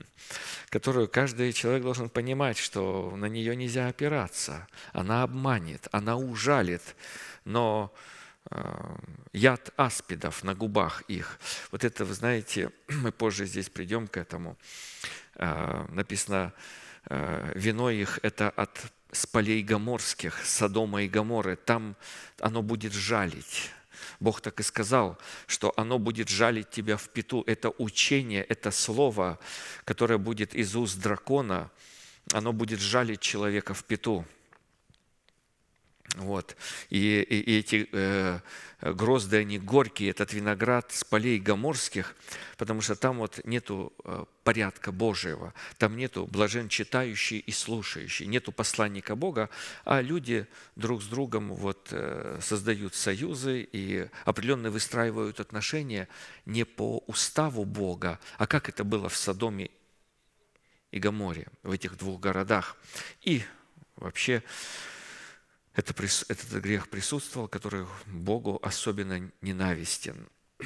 которую каждый человек должен понимать, что на нее нельзя опираться. Она обманет, она ужалит, но Э, яд аспидов на губах их. Вот это, вы знаете, мы позже здесь придем к этому. Э, написано, э, вино их – это от с полей гоморских, Содома и Гоморы, там оно будет жалить. Бог так и сказал, что оно будет жалить тебя в пету. Это учение, это слово, которое будет из уст дракона, оно будет жалить человека в пету. Вот. И, и, и эти э, грозды, они горькие, этот виноград с полей гоморских, потому что там вот нету э, порядка Божьего, там нету блажен читающий и слушающий, нету посланника Бога, а люди друг с другом вот э, создают союзы и определенно выстраивают отношения не по уставу Бога, а как это было в Содоме и Гоморе, в этих двух городах. И вообще это, этот грех присутствовал, который Богу особенно ненавистен.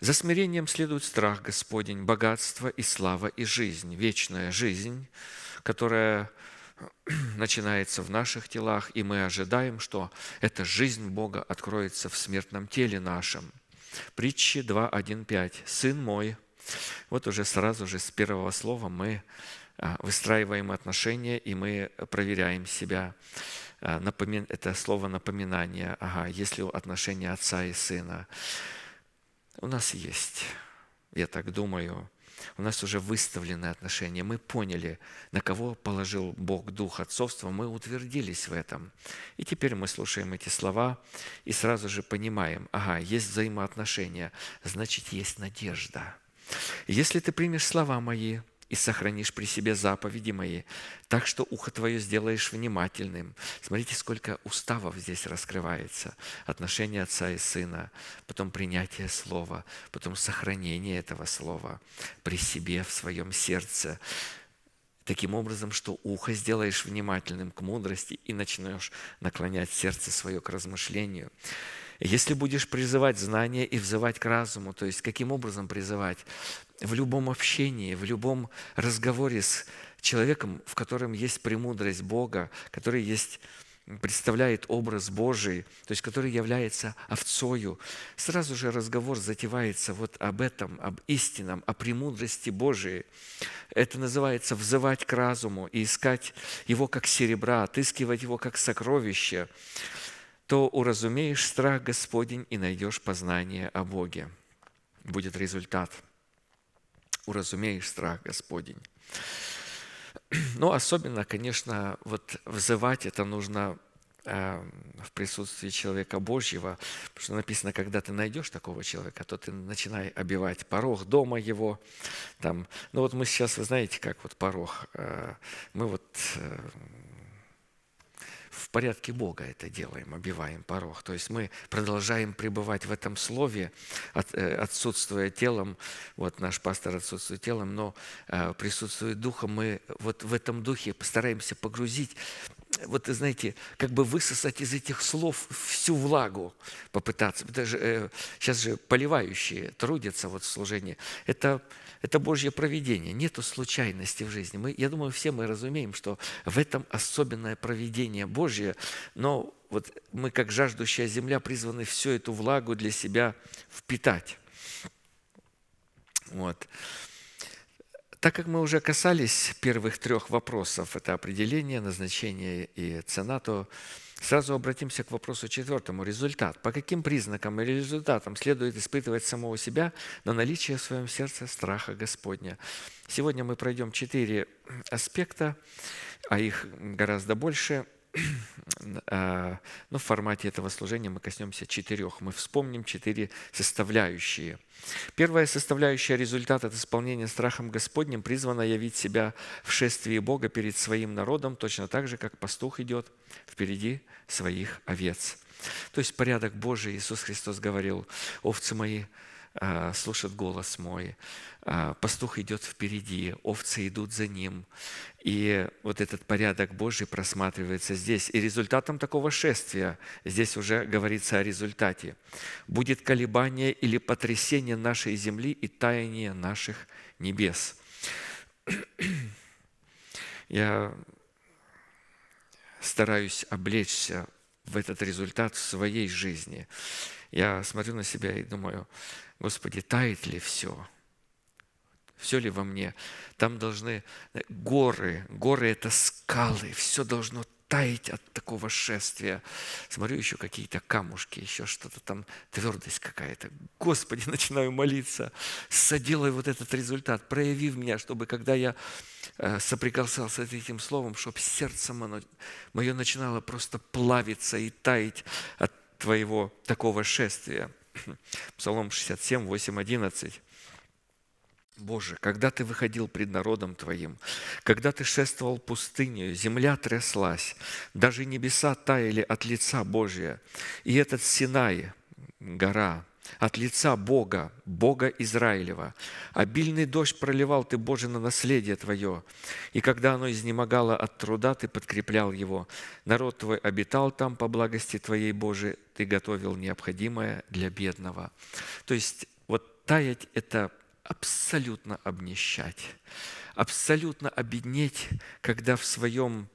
За смирением следует страх Господень, богатство и слава и жизнь, вечная жизнь, которая начинается в наших телах, и мы ожидаем, что эта жизнь Бога откроется в смертном теле нашем. Притчи 2.1.5. «Сын мой». Вот уже сразу же с первого слова мы а, выстраиваем отношения, и мы проверяем себя. А, напомин... это слово напоминание, ага, есть ли отношения отца и сына. У нас есть, я так думаю, у нас уже выставлены отношения, мы поняли, на кого положил Бог Дух Отцовства, мы утвердились в этом. И теперь мы слушаем эти слова и сразу же понимаем, ага, есть взаимоотношения, значит, есть надежда. Если ты примешь слова мои, и сохранишь при себе заповеди мои, так что ухо твое сделаешь внимательным». Смотрите, сколько уставов здесь раскрывается. Отношение отца и сына, потом принятие слова, потом сохранение этого слова при себе, в своем сердце. Таким образом, что ухо сделаешь внимательным к мудрости и начнешь наклонять сердце свое к размышлению. Если будешь призывать знания и взывать к разуму, то есть каким образом призывать? В любом общении, в любом разговоре с человеком, в котором есть премудрость Бога, который есть представляет образ Божий, то есть который является овцою, сразу же разговор затевается вот об этом, об истинном, о премудрости Божией. Это называется «взывать к разуму» и искать его как серебра, отыскивать его как сокровище то уразумеешь страх Господень и найдешь познание о Боге». Будет результат. Уразумеешь страх Господень. Но ну, особенно, конечно, вот взывать это нужно э, в присутствии человека Божьего, потому что написано, когда ты найдешь такого человека, то ты начинай обивать порог дома его. Там. Ну вот мы сейчас, вы знаете, как вот порог. Э, мы вот э, в порядке Бога это делаем, обиваем порог. То есть мы продолжаем пребывать в этом слове, э, отсутствуя телом, вот наш пастор отсутствует телом, но э, присутствует духом. Мы вот в этом духе постараемся погрузить вот, знаете, как бы высосать из этих слов всю влагу, попытаться. Даже, э, сейчас же поливающие трудятся вот в служении. Это это Божье проведение. Нету случайности в жизни. Мы, я думаю, все мы разумеем, что в этом особенное проведение Божье. Но вот мы, как жаждущая земля, призваны всю эту влагу для себя впитать. Вот. Так как мы уже касались первых трех вопросов, это определение, назначение и цена, то Сразу обратимся к вопросу четвертому. Результат. По каким признакам или результатам следует испытывать самого себя на наличие в своем сердце страха Господня? Сегодня мы пройдем четыре аспекта, а их гораздо больше – Э, ну, в формате этого служения мы коснемся четырех. Мы вспомним четыре составляющие. Первая составляющая результат от исполнения страхом Господним призвана явить себя в шествии Бога перед своим народом, точно так же, как пастух идет впереди своих овец. То есть порядок Божий Иисус Христос говорил, «Овцы мои, а, слушат голос мой, а, пастух идет впереди, овцы идут за ним. И вот этот порядок Божий просматривается здесь. И результатом такого шествия, здесь уже говорится о результате, будет колебание или потрясение нашей земли и таяние наших небес. Я стараюсь облечься в этот результат в своей жизни. Я смотрю на себя и думаю, Господи, тает ли все? Все ли во мне? Там должны э, горы, горы – это скалы, все должно таять от такого шествия. Смотрю, еще какие-то камушки, еще что-то там, твердость какая-то. Господи, начинаю молиться, соделай вот этот результат, прояви в меня, чтобы когда я э, соприкасался с этим словом, чтобы сердце мое, мое начинало просто плавиться и таять от твоего такого шествия – Псалом 67, 8, 11. Боже, когда ты выходил пред народом Твоим, когда ты шествовал пустыню, земля тряслась, даже небеса таяли от лица Божия, и этот Синай, гора, от лица Бога, Бога Израилева. Обильный дождь проливал ты, Боже, на наследие Твое, и когда оно изнемогало от труда, Ты подкреплял его. Народ Твой обитал там по благости Твоей, Боже, Ты готовил необходимое для бедного». То есть вот таять – это абсолютно обнищать, абсолютно обеднеть, когда в своем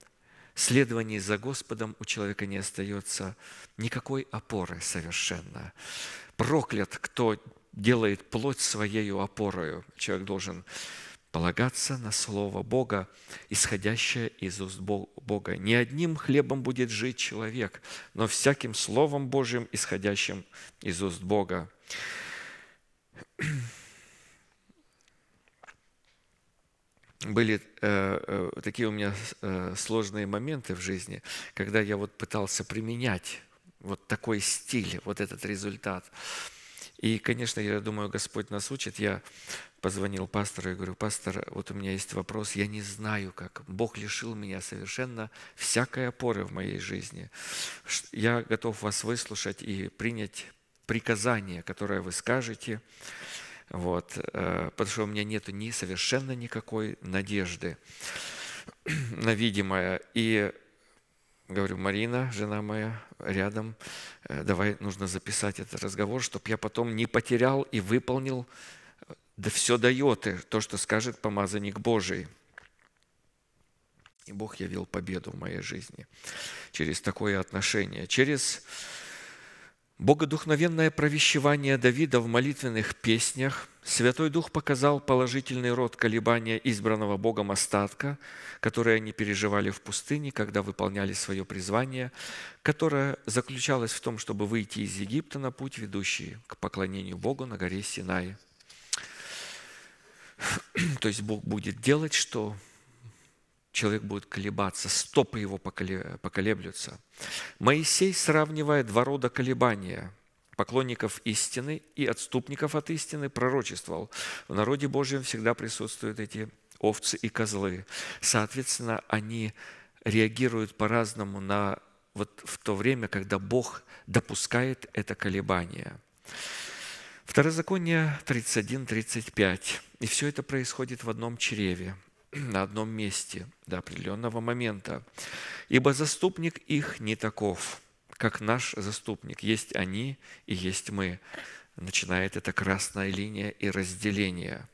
следовании за Господом у человека не остается никакой опоры совершенно проклят, кто делает плоть своею опорою. Человек должен полагаться на Слово Бога, исходящее из уст Бога. Не одним хлебом будет жить человек, но всяким Словом Божьим, исходящим из уст Бога. Были э, э, такие у меня э, сложные моменты в жизни, когда я вот пытался применять вот такой стиль, вот этот результат. И, конечно, я думаю, Господь нас учит. Я позвонил пастору и говорю, пастор, вот у меня есть вопрос, я не знаю, как. Бог лишил меня совершенно всякой опоры в моей жизни. Я готов вас выслушать и принять приказание, которое вы скажете, вот, э, потому что у меня нет ни совершенно никакой надежды на видимое. И Говорю, Марина, жена моя, рядом, э, давай нужно записать этот разговор, чтобы я потом не потерял и выполнил э, да все дает, и то, что скажет помазанник Божий. И Бог явил победу в моей жизни через такое отношение, через Богодухновенное провещевание Давида в молитвенных песнях Святой Дух показал положительный род колебания избранного Богом остатка, которые они переживали в пустыне, когда выполняли свое призвание, которое заключалось в том, чтобы выйти из Египта на путь, ведущий к поклонению Богу на горе Синай. То есть Бог будет делать, что человек будет колебаться, стопы его поколеблются. Моисей сравнивает два рода колебания – поклонников истины и отступников от истины пророчествовал. В народе Божьем всегда присутствуют эти овцы и козлы. Соответственно, они реагируют по-разному на вот в то время, когда Бог допускает это колебание. Второзаконие 31-35. И все это происходит в одном чреве. на одном месте до определенного момента. «Ибо заступник их не таков, как наш заступник. Есть они и есть мы». Начинает эта красная линия и разделение.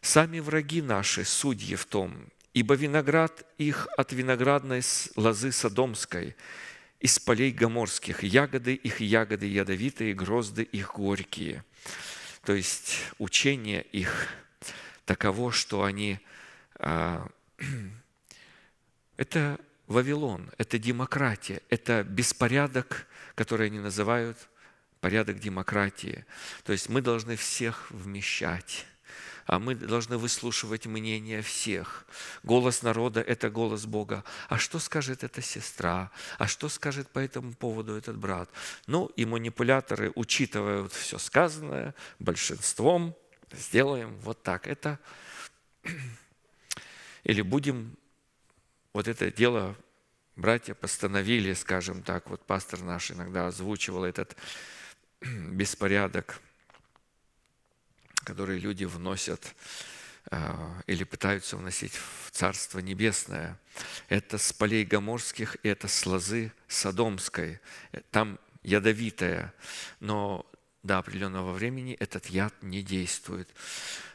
«Сами враги наши, судьи в том, ибо виноград их от виноградной лозы Содомской, из полей гоморских, ягоды их ягоды ядовитые, грозды их горькие». То есть учение их таково, что они – а, это Вавилон, это демократия, это беспорядок, который они называют порядок демократии. То есть мы должны всех вмещать а мы должны выслушивать мнение всех. Голос народа – это голос Бога. А что скажет эта сестра? А что скажет по этому поводу этот брат? Ну, и манипуляторы учитывают все сказанное большинством. Сделаем вот так. Это или будем вот это дело, братья постановили, скажем так, вот пастор наш иногда озвучивал этот беспорядок, который люди вносят а, или пытаются вносить в Царство Небесное. Это с полей Гоморских, это с лозы Содомской. Там ядовитая, но до определенного времени этот яд не действует.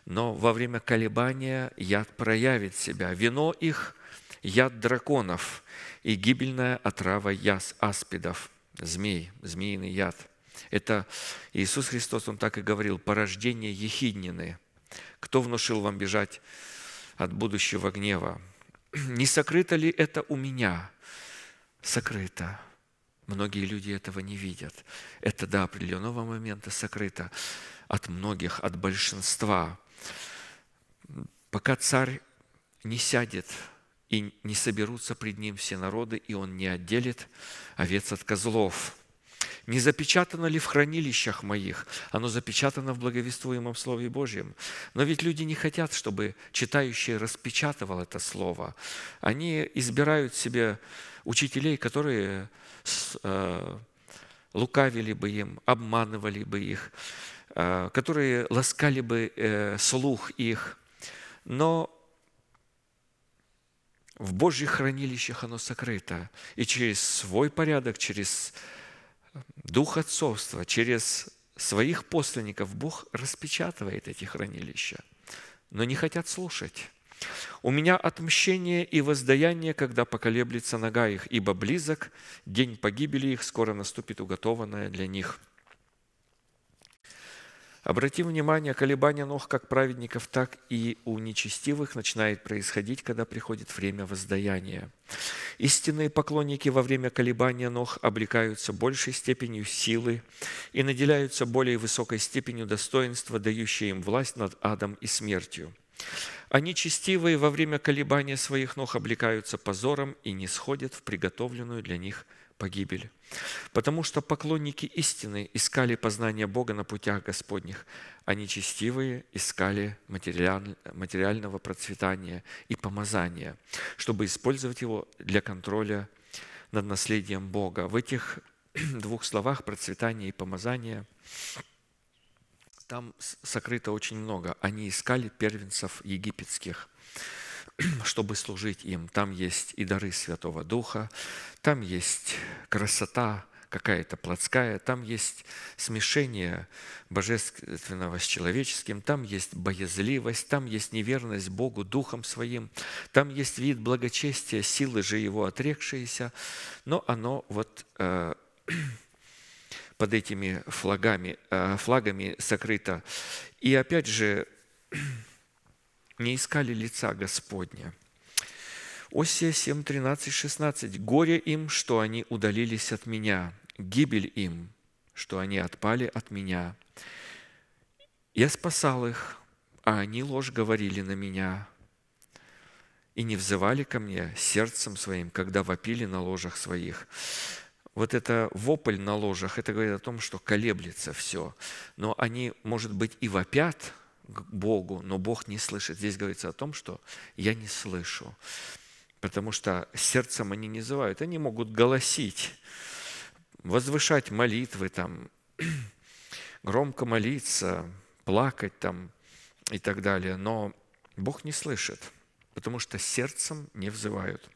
Но во время колебания яд проявит себя. Вино их – яд драконов и гибельная отрава яс аспидов, змей, змеиный яд. Это Иисус Христос, Он так и говорил, порождение ехиднины. Кто внушил вам бежать от будущего гнева? Не сокрыто ли это у меня? Сокрыто. Многие люди этого не видят. Это до определенного момента сокрыто от многих, от большинства. Пока царь не сядет и не соберутся пред ним все народы, и он не отделит овец от козлов. Не запечатано ли в хранилищах моих? Оно запечатано в благовествуемом Слове Божьем. Но ведь люди не хотят, чтобы читающий распечатывал это Слово. Они избирают себе учителей, которые Э, лукавили бы им, обманывали бы их, э, которые ласкали бы э, слух их. Но в Божьих хранилищах оно сокрыто. И через свой порядок, через дух отцовства, через своих посланников Бог распечатывает эти хранилища. Но не хотят слушать. У меня отмщение и воздаяние, когда поколеблется нога их, ибо близок день погибели их, скоро наступит уготованное для них». Обратим внимание, колебание ног как праведников, так и у нечестивых начинает происходить, когда приходит время воздаяния. Истинные поклонники во время колебания ног облекаются большей степенью силы и наделяются более высокой степенью достоинства, дающей им власть над адом и смертью. Они честивые во время колебания своих ног облекаются позором и не сходят в приготовленную для них погибель. Потому что поклонники истины искали познание Бога на путях Господних, а нечестивые искали материального процветания и помазания, чтобы использовать его для контроля над наследием Бога. В этих двух словах «процветание» и «помазание» – там сокрыто очень много. Они искали первенцев египетских, чтобы служить им. Там есть и дары Святого Духа, там есть красота какая-то плотская, там есть смешение божественного с человеческим, там есть боязливость, там есть неверность Богу духом своим, там есть вид благочестия, силы же его отрекшиеся, но оно вот э, под этими флагами, э, флагами сокрыто. И опять же, не искали лица Господня. Осия 7, 13, 16. «Горе им, что они удалились от меня, гибель им, что они отпали от меня. Я спасал их, а они ложь говорили на меня и не взывали ко мне сердцем своим, когда вопили на ложах своих» вот это вопль на ложах, это говорит о том, что колеблется все. Но они, может быть, и вопят к Богу, но Бог не слышит. Здесь говорится о том, что я не слышу, потому что сердцем они не называют. Они могут голосить, возвышать молитвы, там, громко молиться, плакать там и так далее. Но Бог не слышит, потому что сердцем не взывают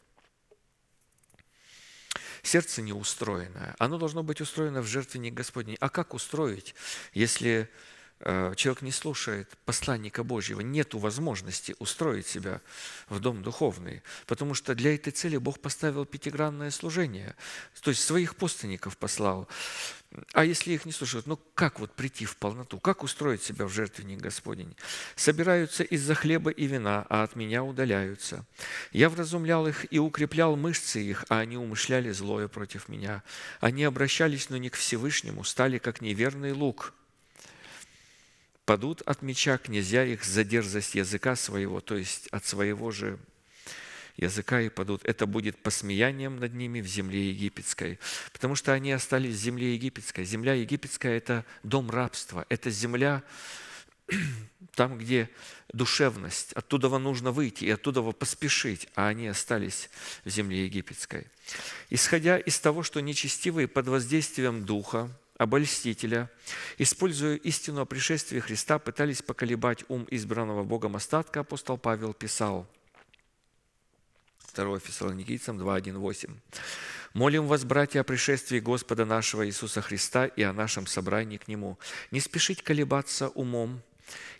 сердце не устроено. Оно должно быть устроено в жертвенник Господней. А как устроить, если Э, человек не слушает посланника Божьего, нет возможности устроить себя в дом духовный, потому что для этой цели Бог поставил пятигранное служение, то есть своих постынников послал. А если их не слушают, ну как вот прийти в полноту, как устроить себя в жертвенник Господень? Собираются из-за хлеба и вина, а от меня удаляются. Я вразумлял их и укреплял мышцы их, а они умышляли злое против меня. Они обращались, но не к Всевышнему, стали как неверный лук – падут от меча князья их за дерзость языка своего, то есть от своего же языка и падут. Это будет посмеянием над ними в земле египетской, потому что они остались в земле египетской. Земля египетская – это дом рабства, это земля, там, где душевность, оттуда нужно выйти и оттуда поспешить, а они остались в земле египетской. Исходя из того, что нечестивые под воздействием Духа, обольстителя, используя истину о пришествии Христа, пытались поколебать ум избранного Богом остатка, апостол Павел писал. 2 Фессалоникийцам 2.1.8. «Молим вас, братья, о пришествии Господа нашего Иисуса Христа и о нашем собрании к Нему. Не спешить колебаться умом,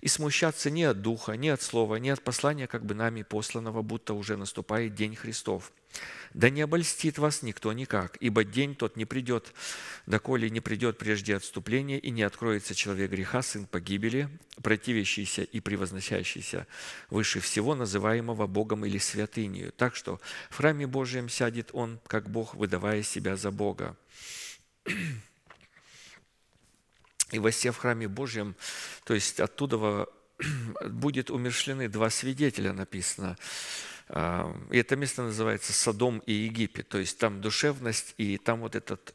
и смущаться не от Духа, не от Слова, не от послания, как бы нами посланного, будто уже наступает День Христов. Да не обольстит вас никто никак, ибо день тот не придет, доколе не придет прежде отступления, и не откроется человек греха, сын погибели, противящийся и превозносящийся выше всего, называемого Богом или святынею. Так что в храме Божьем сядет он, как Бог, выдавая себя за Бога и воссев в храме Божьем, то есть оттуда будет умершлены два свидетеля, написано. А, и это место называется Содом и Египет. То есть там душевность и там вот этот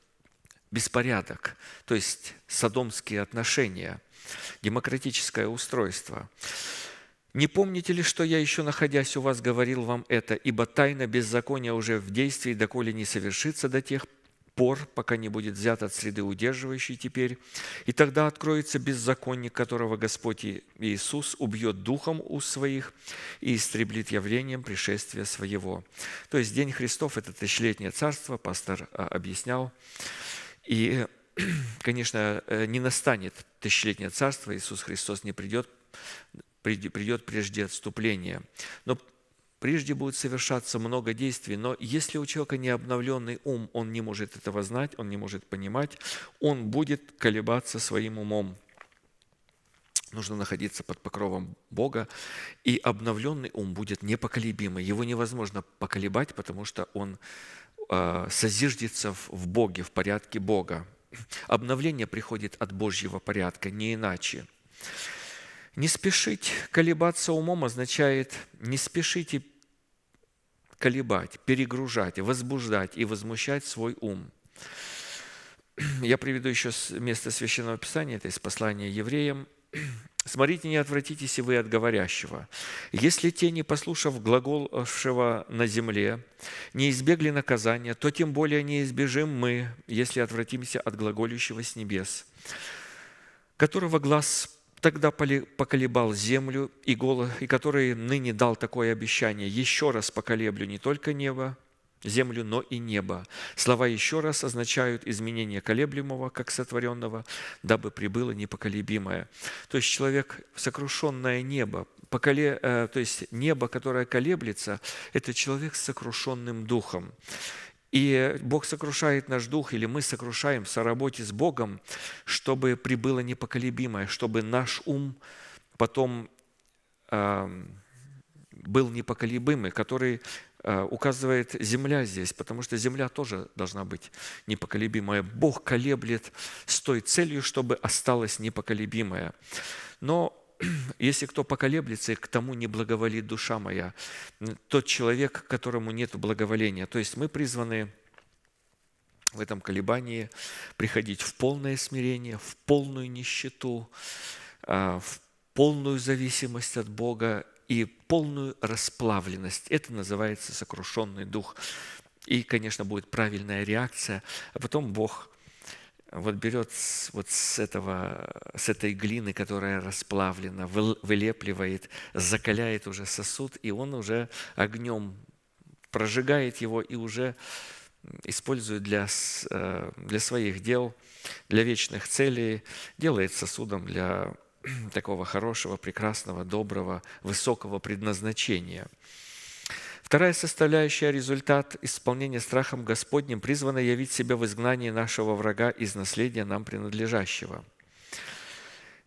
беспорядок, то есть содомские отношения, демократическое устройство. «Не помните ли, что я еще, находясь у вас, говорил вам это? Ибо тайна беззакония уже в действии, доколе не совершится до тех пор, пока не будет взят от следы удерживающей теперь. И тогда откроется беззаконник, которого Господь Иисус убьет духом у своих и истреблит явлением пришествия своего». То есть День Христов – это тысячелетнее царство, пастор а, объяснял. И, конечно, э, не настанет тысячелетнее царство, Иисус Христос не придет, придет прежде отступления. Но Прежде будет совершаться много действий, но если у человека не обновленный ум, он не может этого знать, он не может понимать, он будет колебаться своим умом. Нужно находиться под покровом Бога, и обновленный ум будет непоколебимый. Его невозможно поколебать, потому что он а, созиждется в Боге, в порядке Бога. Обновление приходит от Божьего порядка, не иначе. Не спешить колебаться умом означает не спешите колебать, перегружать, возбуждать и возмущать свой ум. Я приведу еще место Священного Писания, это из послания евреям. «Смотрите, не отвратитесь и вы от говорящего. Если те, не послушав глаголшего на земле, не избегли наказания, то тем более не избежим мы, если отвратимся от глаголющего с небес, которого глаз тогда поколебал землю, и, голос, и который ныне дал такое обещание, еще раз поколеблю не только небо, землю, но и небо. Слова еще раз означают изменение колеблемого, как сотворенного, дабы прибыло непоколебимое. То есть человек, сокрушенное небо, поколе, э, то есть небо, которое колеблется, это человек с сокрушенным духом. И Бог сокрушает наш дух, или мы сокрушаем о работе с Богом, чтобы прибыло непоколебимое, чтобы наш ум потом э, был непоколебимый, который э, указывает земля здесь, потому что земля тоже должна быть непоколебимая. Бог колеблет с той целью, чтобы осталось непоколебимое. Но если кто поколеблется, и к тому не благоволит душа моя, тот человек, которому нет благоволения. То есть мы призваны в этом колебании приходить в полное смирение, в полную нищету, а, в полную зависимость от Бога и полную расплавленность. Это называется сокрушенный дух. И, конечно, будет правильная реакция, а потом Бог вот берет вот с, этого, с этой глины, которая расплавлена, вылепливает, закаляет уже сосуд, и он уже огнем прожигает его и уже использует для, э, для своих дел, для вечных целей, делает сосудом для такого хорошего, прекрасного, доброго, высокого предназначения – Вторая составляющая – результат исполнения страхом Господним, призвана явить себя в изгнании нашего врага из наследия нам принадлежащего.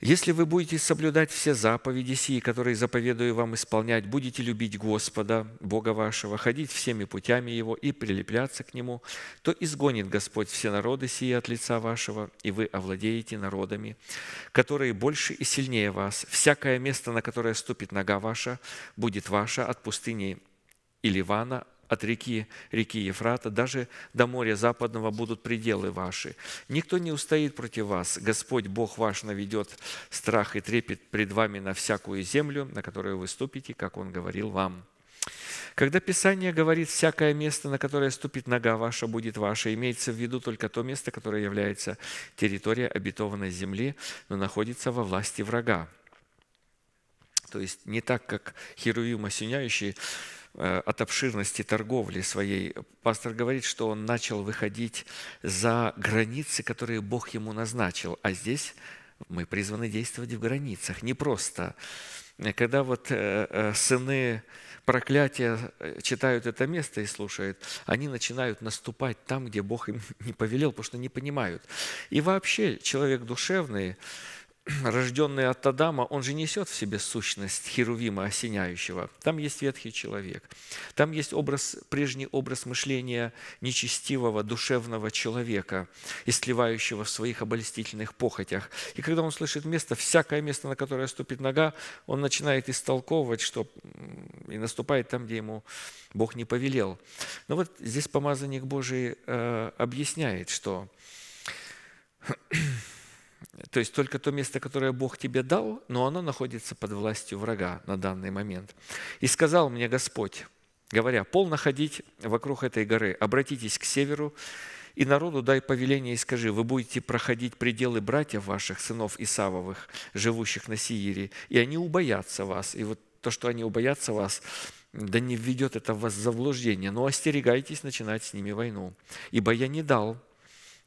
«Если вы будете соблюдать все заповеди сии, которые заповедую вам исполнять, будете любить Господа, Бога вашего, ходить всеми путями Его и прилепляться к Нему, то изгонит Господь все народы сии от лица вашего, и вы овладеете народами, которые больше и сильнее вас. Всякое место, на которое ступит нога ваша, будет ваша от пустыни и Ливана, от реки, реки Ефрата, даже до моря западного будут пределы ваши. Никто не устоит против вас. Господь Бог ваш наведет страх и трепет пред вами на всякую землю, на которую вы ступите, как Он говорил вам». Когда Писание говорит «всякое место, на которое ступит нога ваша, будет ваше», имеется в виду только то место, которое является территорией обетованной земли, но находится во власти врага. То есть не так, как херувима осеняющий Э, от обширности торговли своей, пастор говорит, что он начал выходить за границы, которые Бог ему назначил. А здесь мы призваны действовать в границах, не просто. Когда вот э, э, сыны проклятия читают это место и слушают, они начинают наступать там, где Бог им не повелел, потому что не понимают. И вообще человек душевный, рожденный от Адама, он же несет в себе сущность Херувима осеняющего. Там есть ветхий человек. Там есть образ, прежний образ мышления нечестивого, душевного человека, истлевающего в своих обольстительных похотях. И когда он слышит место, всякое место, на которое ступит нога, он начинает истолковывать, что и наступает там, где ему Бог не повелел. Но вот здесь помазанник Божий э, объясняет, что То есть только то место, которое Бог тебе дал, но оно находится под властью врага на данный момент. «И сказал мне Господь, говоря, пол находить вокруг этой горы, обратитесь к северу, и народу дай повеление и скажи, вы будете проходить пределы братьев ваших, сынов Исавовых, живущих на Сиире, и они убоятся вас». И вот то, что они убоятся вас, да не введет это в вас в заблуждение, но остерегайтесь начинать с ними войну. Ибо я не дал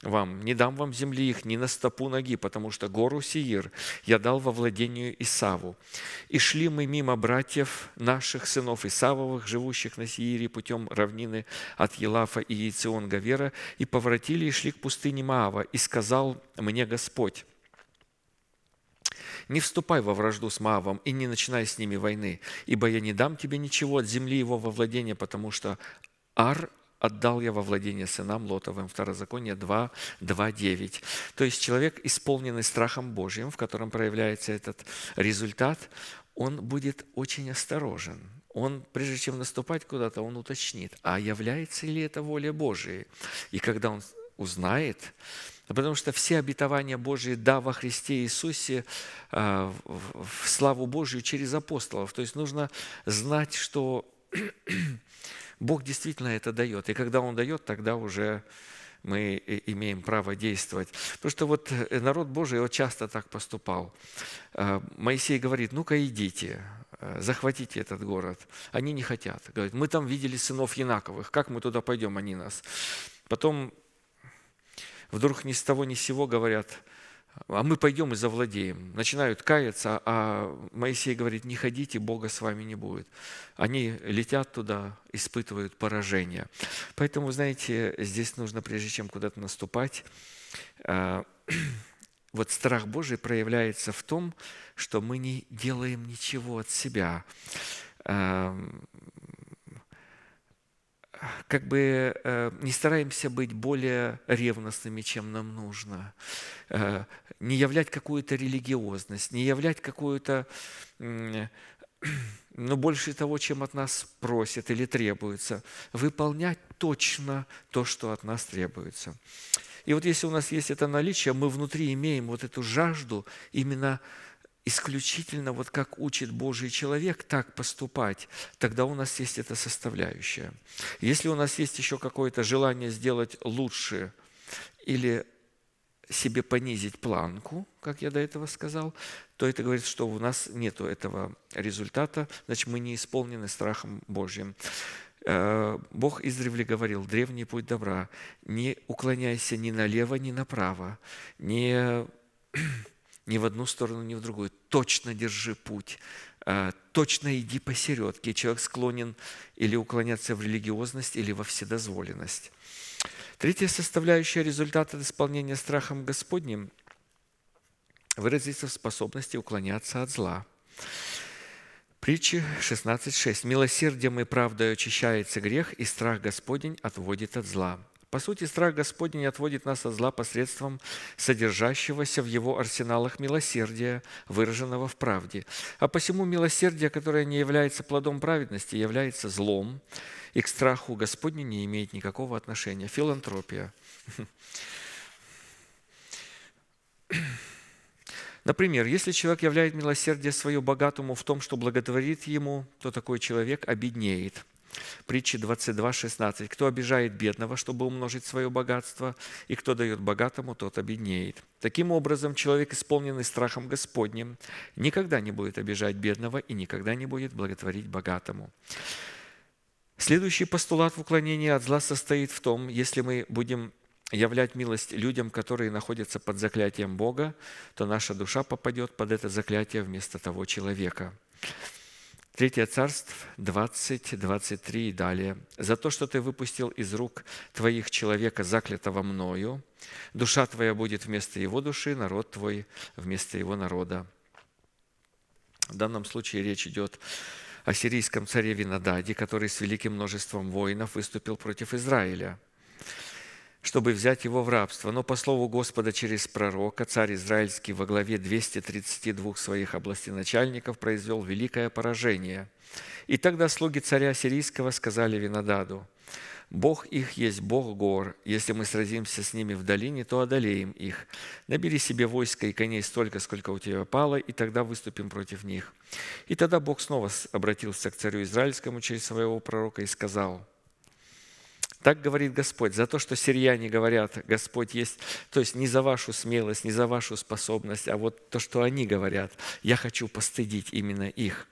вам, не дам вам земли их ни на стопу ноги, потому что гору Сиир я дал во владению Исаву. И шли мы мимо братьев наших сынов Исавовых, живущих на Сиире путем равнины от Елафа и Яцион Гавера, и поворотили и шли к пустыне Маава. И сказал мне Господь, не вступай во вражду с Маавом и не начинай с ними войны, ибо я не дам тебе ничего от земли его во владение, потому что Ар отдал я во владение сынам Лотовым». Второзаконие 2, 2, То есть человек, исполненный страхом Божьим, в котором проявляется этот результат, он будет очень осторожен. Он, прежде чем наступать куда-то, он уточнит, а является ли это воля Божией. И когда он узнает, потому что все обетования Божии «да» во Христе Иисусе а, в славу Божию через апостолов. То есть нужно знать, что Бог действительно это дает. И когда Он дает, тогда уже мы имеем право действовать. Потому что вот э, народ Божий вот часто так поступал. Э, Моисей говорит, ну-ка идите, э, захватите этот город. Они не хотят. Говорят, мы там видели сынов Янаковых, как мы туда пойдем, они нас. Потом вдруг ни с того ни с сего говорят, а мы пойдем и завладеем. Начинают каяться, а Моисей говорит, не ходите, Бога с вами не будет. Они летят туда, испытывают поражение. Поэтому, знаете, здесь нужно, прежде чем куда-то наступать, а, вот страх Божий проявляется в том, что мы не делаем ничего от себя как бы э, не стараемся быть более ревностными, чем нам нужно, э, не являть какую-то религиозность, не являть какую-то, э, ну, больше того, чем от нас просят или требуется, выполнять точно то, что от нас требуется. И вот если у нас есть это наличие, мы внутри имеем вот эту жажду именно исключительно вот как учит Божий человек так поступать, тогда у нас есть эта составляющая. Если у нас есть еще какое-то желание сделать лучше или себе понизить планку, как я до этого сказал, то это говорит, что у нас нет этого результата, значит, мы не исполнены страхом Божьим. Э, Бог издревле говорил, древний путь добра, не уклоняйся ни налево, ни направо, не ни в одну сторону, ни в другую. Точно держи путь, э, точно иди посередке. Человек склонен или уклоняться в религиозность, или во вседозволенность. Третья составляющая результата исполнения страхом Господним выразится в способности уклоняться от зла. Притчи 16.6. «Милосердием и правдой очищается грех, и страх Господень отводит от зла». По сути, страх Господний отводит нас от зла посредством содержащегося в его арсеналах милосердия, выраженного в правде. А посему милосердие, которое не является плодом праведности, является злом, и к страху Господню не имеет никакого отношения. Филантропия. Например, если человек являет милосердие свое богатому в том, что благотворит ему, то такой человек обеднеет – Притчи 22.16. «Кто обижает бедного, чтобы умножить свое богатство, и кто дает богатому, тот обеднеет». Таким образом, человек, исполненный страхом Господним, никогда не будет обижать бедного и никогда не будет благотворить богатому. Следующий постулат в уклонении от зла состоит в том, если мы будем являть милость людям, которые находятся под заклятием Бога, то наша душа попадет под это заклятие вместо того человека. Третье царство 20, 23 и далее. «За то, что ты выпустил из рук твоих человека, заклятого мною, душа твоя будет вместо его души, народ твой вместо его народа». В данном случае речь идет о сирийском царе Винодаде, который с великим множеством воинов выступил против Израиля – чтобы взять его в рабство. Но по слову Господа через пророка, царь Израильский во главе 232 своих областеначальников произвел великое поражение. И тогда слуги царя Сирийского сказали Винодаду, «Бог их есть Бог гор. Если мы сразимся с ними в долине, то одолеем их. Набери себе войско и коней столько, сколько у тебя пало, и тогда выступим против них». И тогда Бог снова обратился к царю Израильскому через своего пророка и сказал – так говорит Господь, за то, что сирияне говорят, Господь есть, то есть не за вашу смелость, не за вашу способность, а вот то, что они говорят, я хочу постыдить именно их.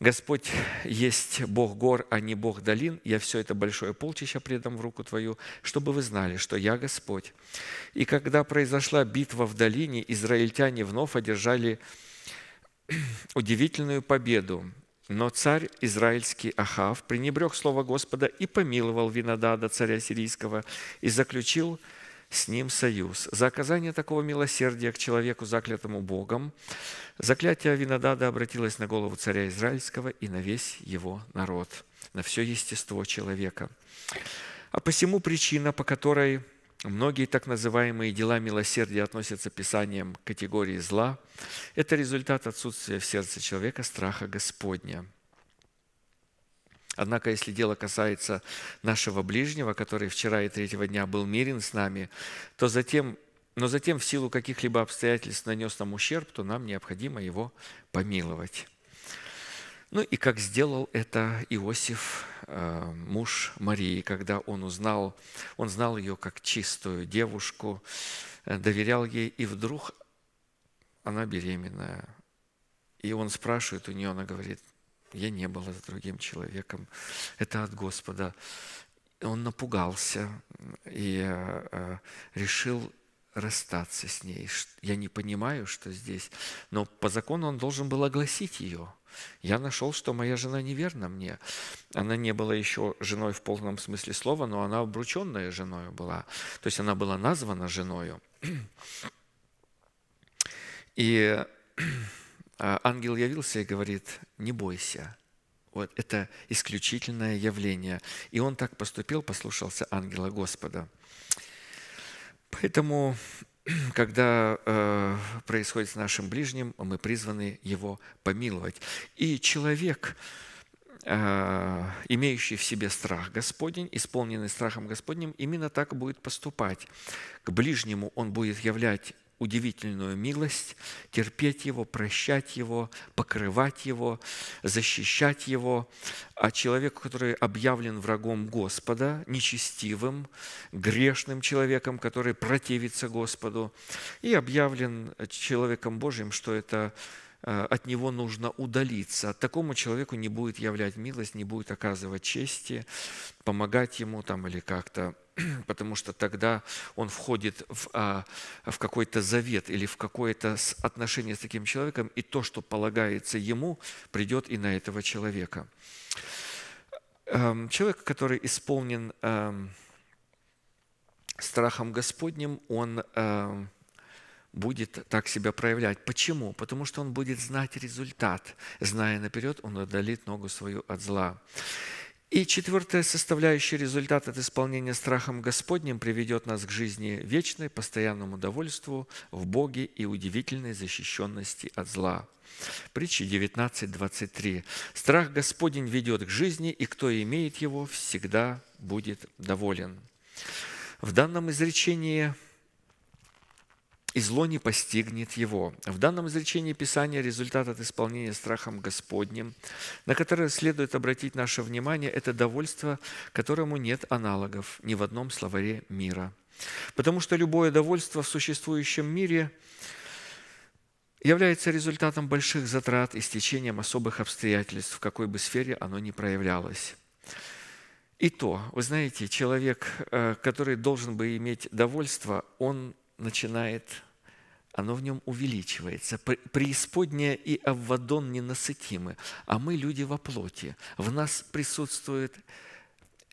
Господь есть Бог гор, а не Бог долин. Я все это большое полчища предам в руку Твою, чтобы вы знали, что я Господь. И когда произошла битва в долине, израильтяне вновь одержали удивительную победу. Но царь израильский Ахав пренебрег слово Господа и помиловал Винодада, царя сирийского, и заключил с ним союз. За оказание такого милосердия к человеку, заклятому Богом, заклятие Винодада обратилось на голову царя израильского и на весь его народ, на все естество человека. А посему причина, по которой Многие так называемые дела милосердия относятся Писанием к категории зла. Это результат отсутствия в сердце человека страха Господня. Однако, если дело касается нашего ближнего, который вчера и третьего дня был мирен с нами, то затем, но затем в силу каких-либо обстоятельств нанес нам ущерб, то нам необходимо его помиловать. Ну и как сделал это Иосиф, э, муж Марии, когда он узнал, он знал ее как чистую девушку, э, доверял ей, и вдруг она беременная. И он спрашивает у нее, она говорит, я не была с другим человеком, это от Господа. Он напугался и э, решил расстаться с ней. Я не понимаю, что здесь. Но по закону он должен был огласить ее. Я нашел, что моя жена неверна мне. Она не была еще женой в полном смысле слова, но она обрученная женой была. То есть она была названа женою. И а, ангел явился и говорит, не бойся, вот это исключительное явление. И он так поступил, послушался ангела Господа – Поэтому, когда э, происходит с нашим ближним, мы призваны его помиловать. И человек, э, имеющий в себе страх Господень, исполненный страхом Господним, именно так будет поступать. К ближнему он будет являть удивительную милость, терпеть Его, прощать Его, покрывать Его, защищать Его. А человек, который объявлен врагом Господа, нечестивым, грешным человеком, который противится Господу, и объявлен человеком Божьим, что это э, от него нужно удалиться. Такому человеку не будет являть милость, не будет оказывать чести, помогать ему там или как-то потому что тогда он входит в, а, в какой-то завет или в какое-то отношение с таким человеком, и то, что полагается ему, придет и на этого человека. Эм, человек, который исполнен эм, страхом Господним, он эм, будет так себя проявлять. Почему? Потому что он будет знать результат. Зная наперед, он удалит ногу свою от зла. И четвертая составляющая результат от исполнения страхом Господним приведет нас к жизни вечной, постоянному довольству в Боге и удивительной защищенности от зла. Притча 19.23. «Страх Господень ведет к жизни, и кто имеет его, всегда будет доволен». В данном изречении и зло не постигнет его. В данном изречении Писания результат от исполнения страхом Господним, на которое следует обратить наше внимание, это довольство, которому нет аналогов ни в одном словаре мира. Потому что любое довольство в существующем мире является результатом больших затрат и стечением особых обстоятельств, в какой бы сфере оно ни проявлялось. И то, вы знаете, человек, э, который должен бы иметь довольство, он начинает, оно в нем увеличивается. Преисподняя и Аввадон ненасытимы, а мы люди во плоти. В нас присутствует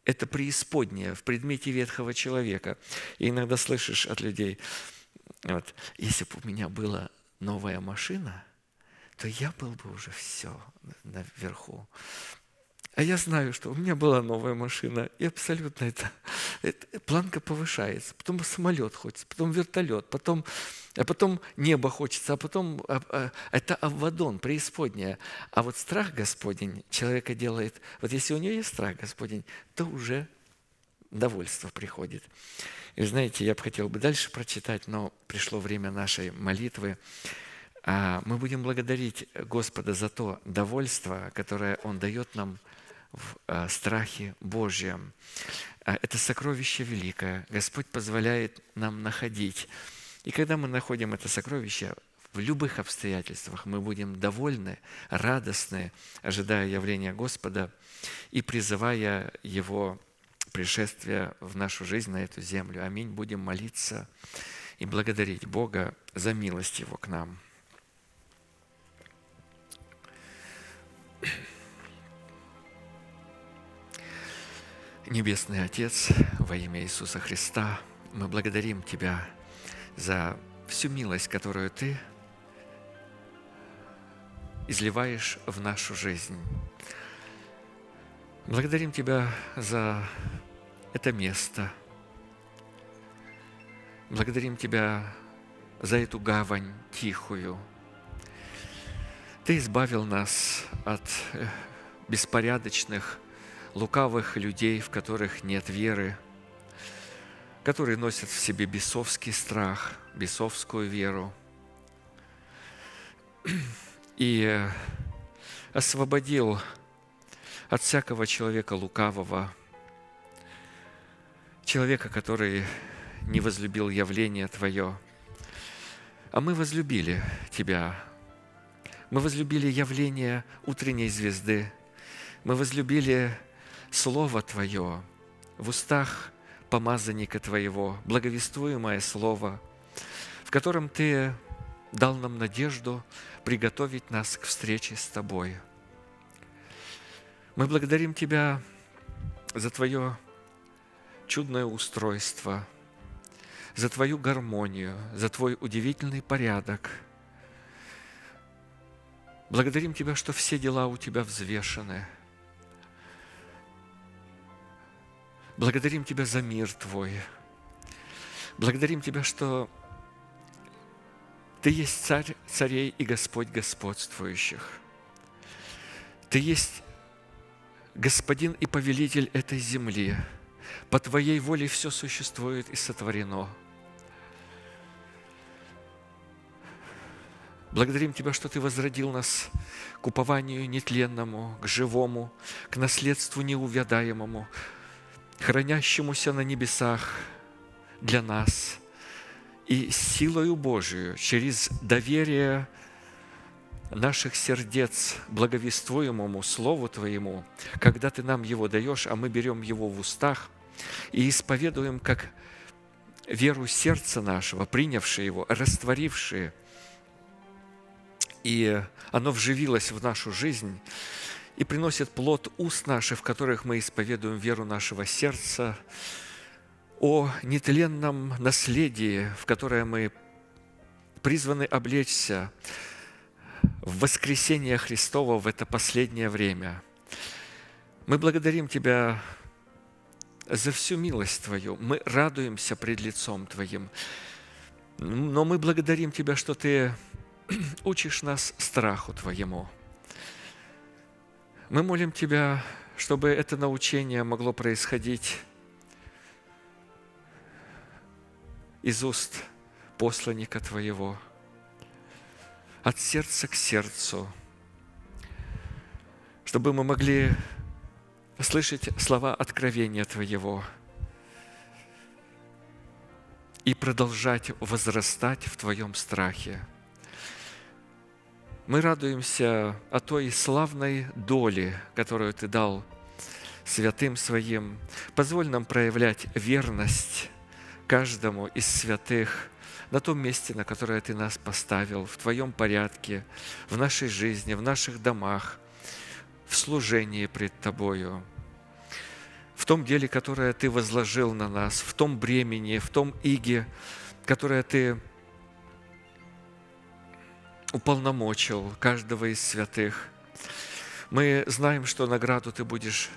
это преисподнее в предмете ветхого человека. И иногда слышишь от людей, вот, если бы у меня была новая машина, то я был бы уже все наверху. А я знаю, что у меня была новая машина, и абсолютно это, это планка повышается. Потом самолет хочется, потом вертолет, потом, а потом небо хочется, а потом а, а, это Аввадон, преисподняя. А вот страх Господень человека делает, вот если у него есть страх Господень, то уже довольство приходит. И знаете, я бы хотел бы дальше прочитать, но пришло время нашей молитвы. А, мы будем благодарить Господа за то довольство, которое Он дает нам – в э, страхе Божьем. Э, это сокровище великое. Господь позволяет нам находить. И когда мы находим это сокровище, в любых обстоятельствах мы будем довольны, радостны, ожидая явления Господа и призывая Его пришествие в нашу жизнь, на эту землю. Аминь. Будем молиться и благодарить Бога за милость Его к нам. Небесный Отец, во имя Иисуса Христа, мы благодарим Тебя за всю милость, которую Ты изливаешь в нашу жизнь. Благодарим Тебя за это место. Благодарим Тебя за эту гавань тихую. Ты избавил нас от э, беспорядочных, лукавых людей, в которых нет веры, которые носят в себе бесовский страх, бесовскую веру. И э, освободил от всякого человека лукавого, человека, который не возлюбил явление Твое. А мы возлюбили Тебя. Мы возлюбили явление утренней звезды. Мы возлюбили Слово Твое в устах помазанника Твоего, благовествуемое Слово, в котором Ты дал нам надежду приготовить нас к встрече с Тобой. Мы благодарим Тебя за Твое чудное устройство, за Твою гармонию, за Твой удивительный порядок. Благодарим Тебя, что все дела у Тебя взвешены – Благодарим Тебя за мир Твой. Благодарим Тебя, что Ты есть Царь царей и Господь господствующих. Ты есть Господин и Повелитель этой земли. По Твоей воле все существует и сотворено. Благодарим Тебя, что Ты возродил нас к упованию нетленному, к живому, к наследству неувядаемому, хранящемуся на небесах для нас и силою Божию через доверие наших сердец благовествуемому Слову Твоему, когда Ты нам его даешь, а мы берем его в устах и исповедуем как веру сердца нашего, принявшее его, растворившее и оно вживилось в нашу жизнь – и приносит плод уст наших, в которых мы исповедуем веру нашего сердца, о нетленном наследии, в которое мы призваны облечься в воскресение Христова в это последнее время. Мы благодарим Тебя за всю милость Твою. Мы радуемся пред лицом Твоим. Но мы благодарим Тебя, что Ты учишь нас страху Твоему – мы молим Тебя, чтобы это научение могло происходить из уст посланника Твоего, от сердца к сердцу, чтобы мы могли слышать слова откровения Твоего и продолжать возрастать в Твоем страхе – мы радуемся о той славной доле, которую Ты дал святым Своим. Позволь нам проявлять верность каждому из святых на том месте, на которое Ты нас поставил, в Твоем порядке, в нашей жизни, в наших домах, в служении пред Тобою, в том деле, которое Ты возложил на нас, в том бремени, в том иге, которое Ты уполномочил каждого из святых. Мы знаем, что награду ты будешь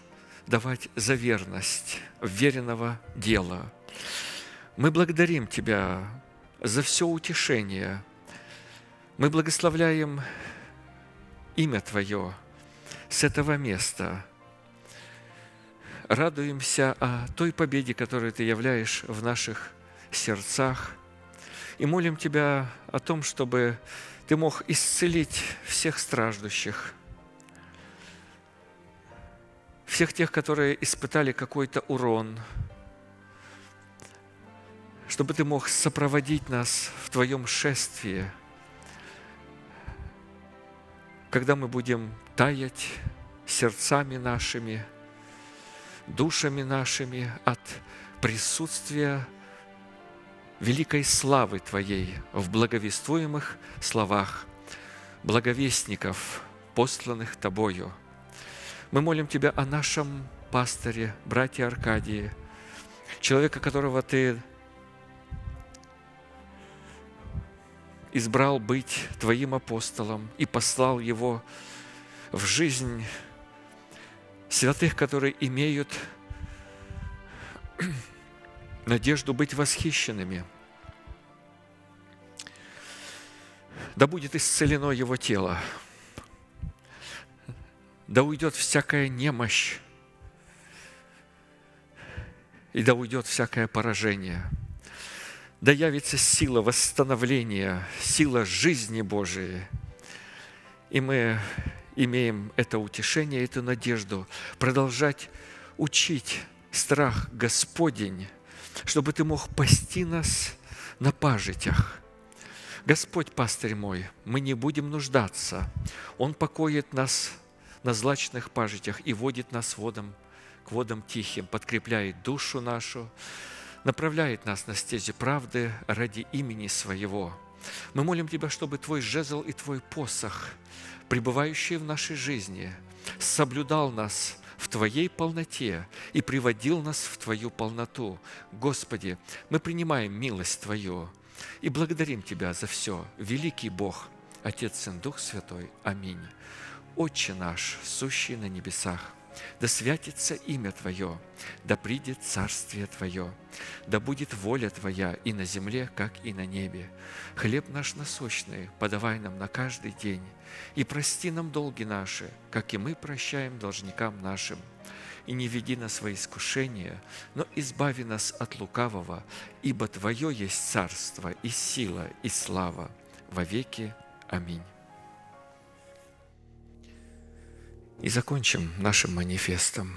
давать за верность веренного дела. Мы благодарим Тебя за все утешение. Мы благословляем имя Твое с этого места. Радуемся о той победе, которую Ты являешь в наших сердцах. И молим Тебя о том, чтобы ты мог исцелить всех страждущих, всех тех, которые испытали какой-то урон, чтобы Ты мог сопроводить нас в Твоем шествии, когда мы будем таять сердцами нашими, душами нашими от присутствия великой славы Твоей в благовествуемых словах благовестников, посланных Тобою. Мы молим Тебя о нашем пасторе, брате Аркадии, человека, которого Ты избрал быть Твоим апостолом и послал его в жизнь святых, которые имеют надежду быть восхищенными – да будет исцелено его тело, да уйдет всякая немощь, и да уйдет всякое поражение. Да явится сила восстановления, сила жизни Божией. И мы имеем это утешение, эту надежду продолжать учить страх Господень, чтобы ты мог пасти нас на пажитях – Господь, пастырь мой, мы не будем нуждаться. Он покоит нас на злачных пажитях и водит нас водом, к водам тихим, подкрепляет душу нашу, направляет нас на стези правды ради имени Своего. Мы молим Тебя, чтобы Твой жезл и Твой посох, пребывающие в нашей жизни, соблюдал нас в Твоей полноте и приводил нас в Твою полноту. Господи, мы принимаем милость Твою, и благодарим Тебя за все, великий Бог, Отец, и Дух Святой. Аминь. Отче наш, сущий на небесах, да святится имя Твое, да придет Царствие Твое, да будет воля Твоя и на земле, как и на небе. Хлеб наш насущный подавай нам на каждый день, и прости нам долги наши, как и мы прощаем должникам нашим – и не веди нас во искушение, но избави нас от лукавого, ибо Твое есть царство и сила и слава во веки. Аминь. И закончим нашим манифестом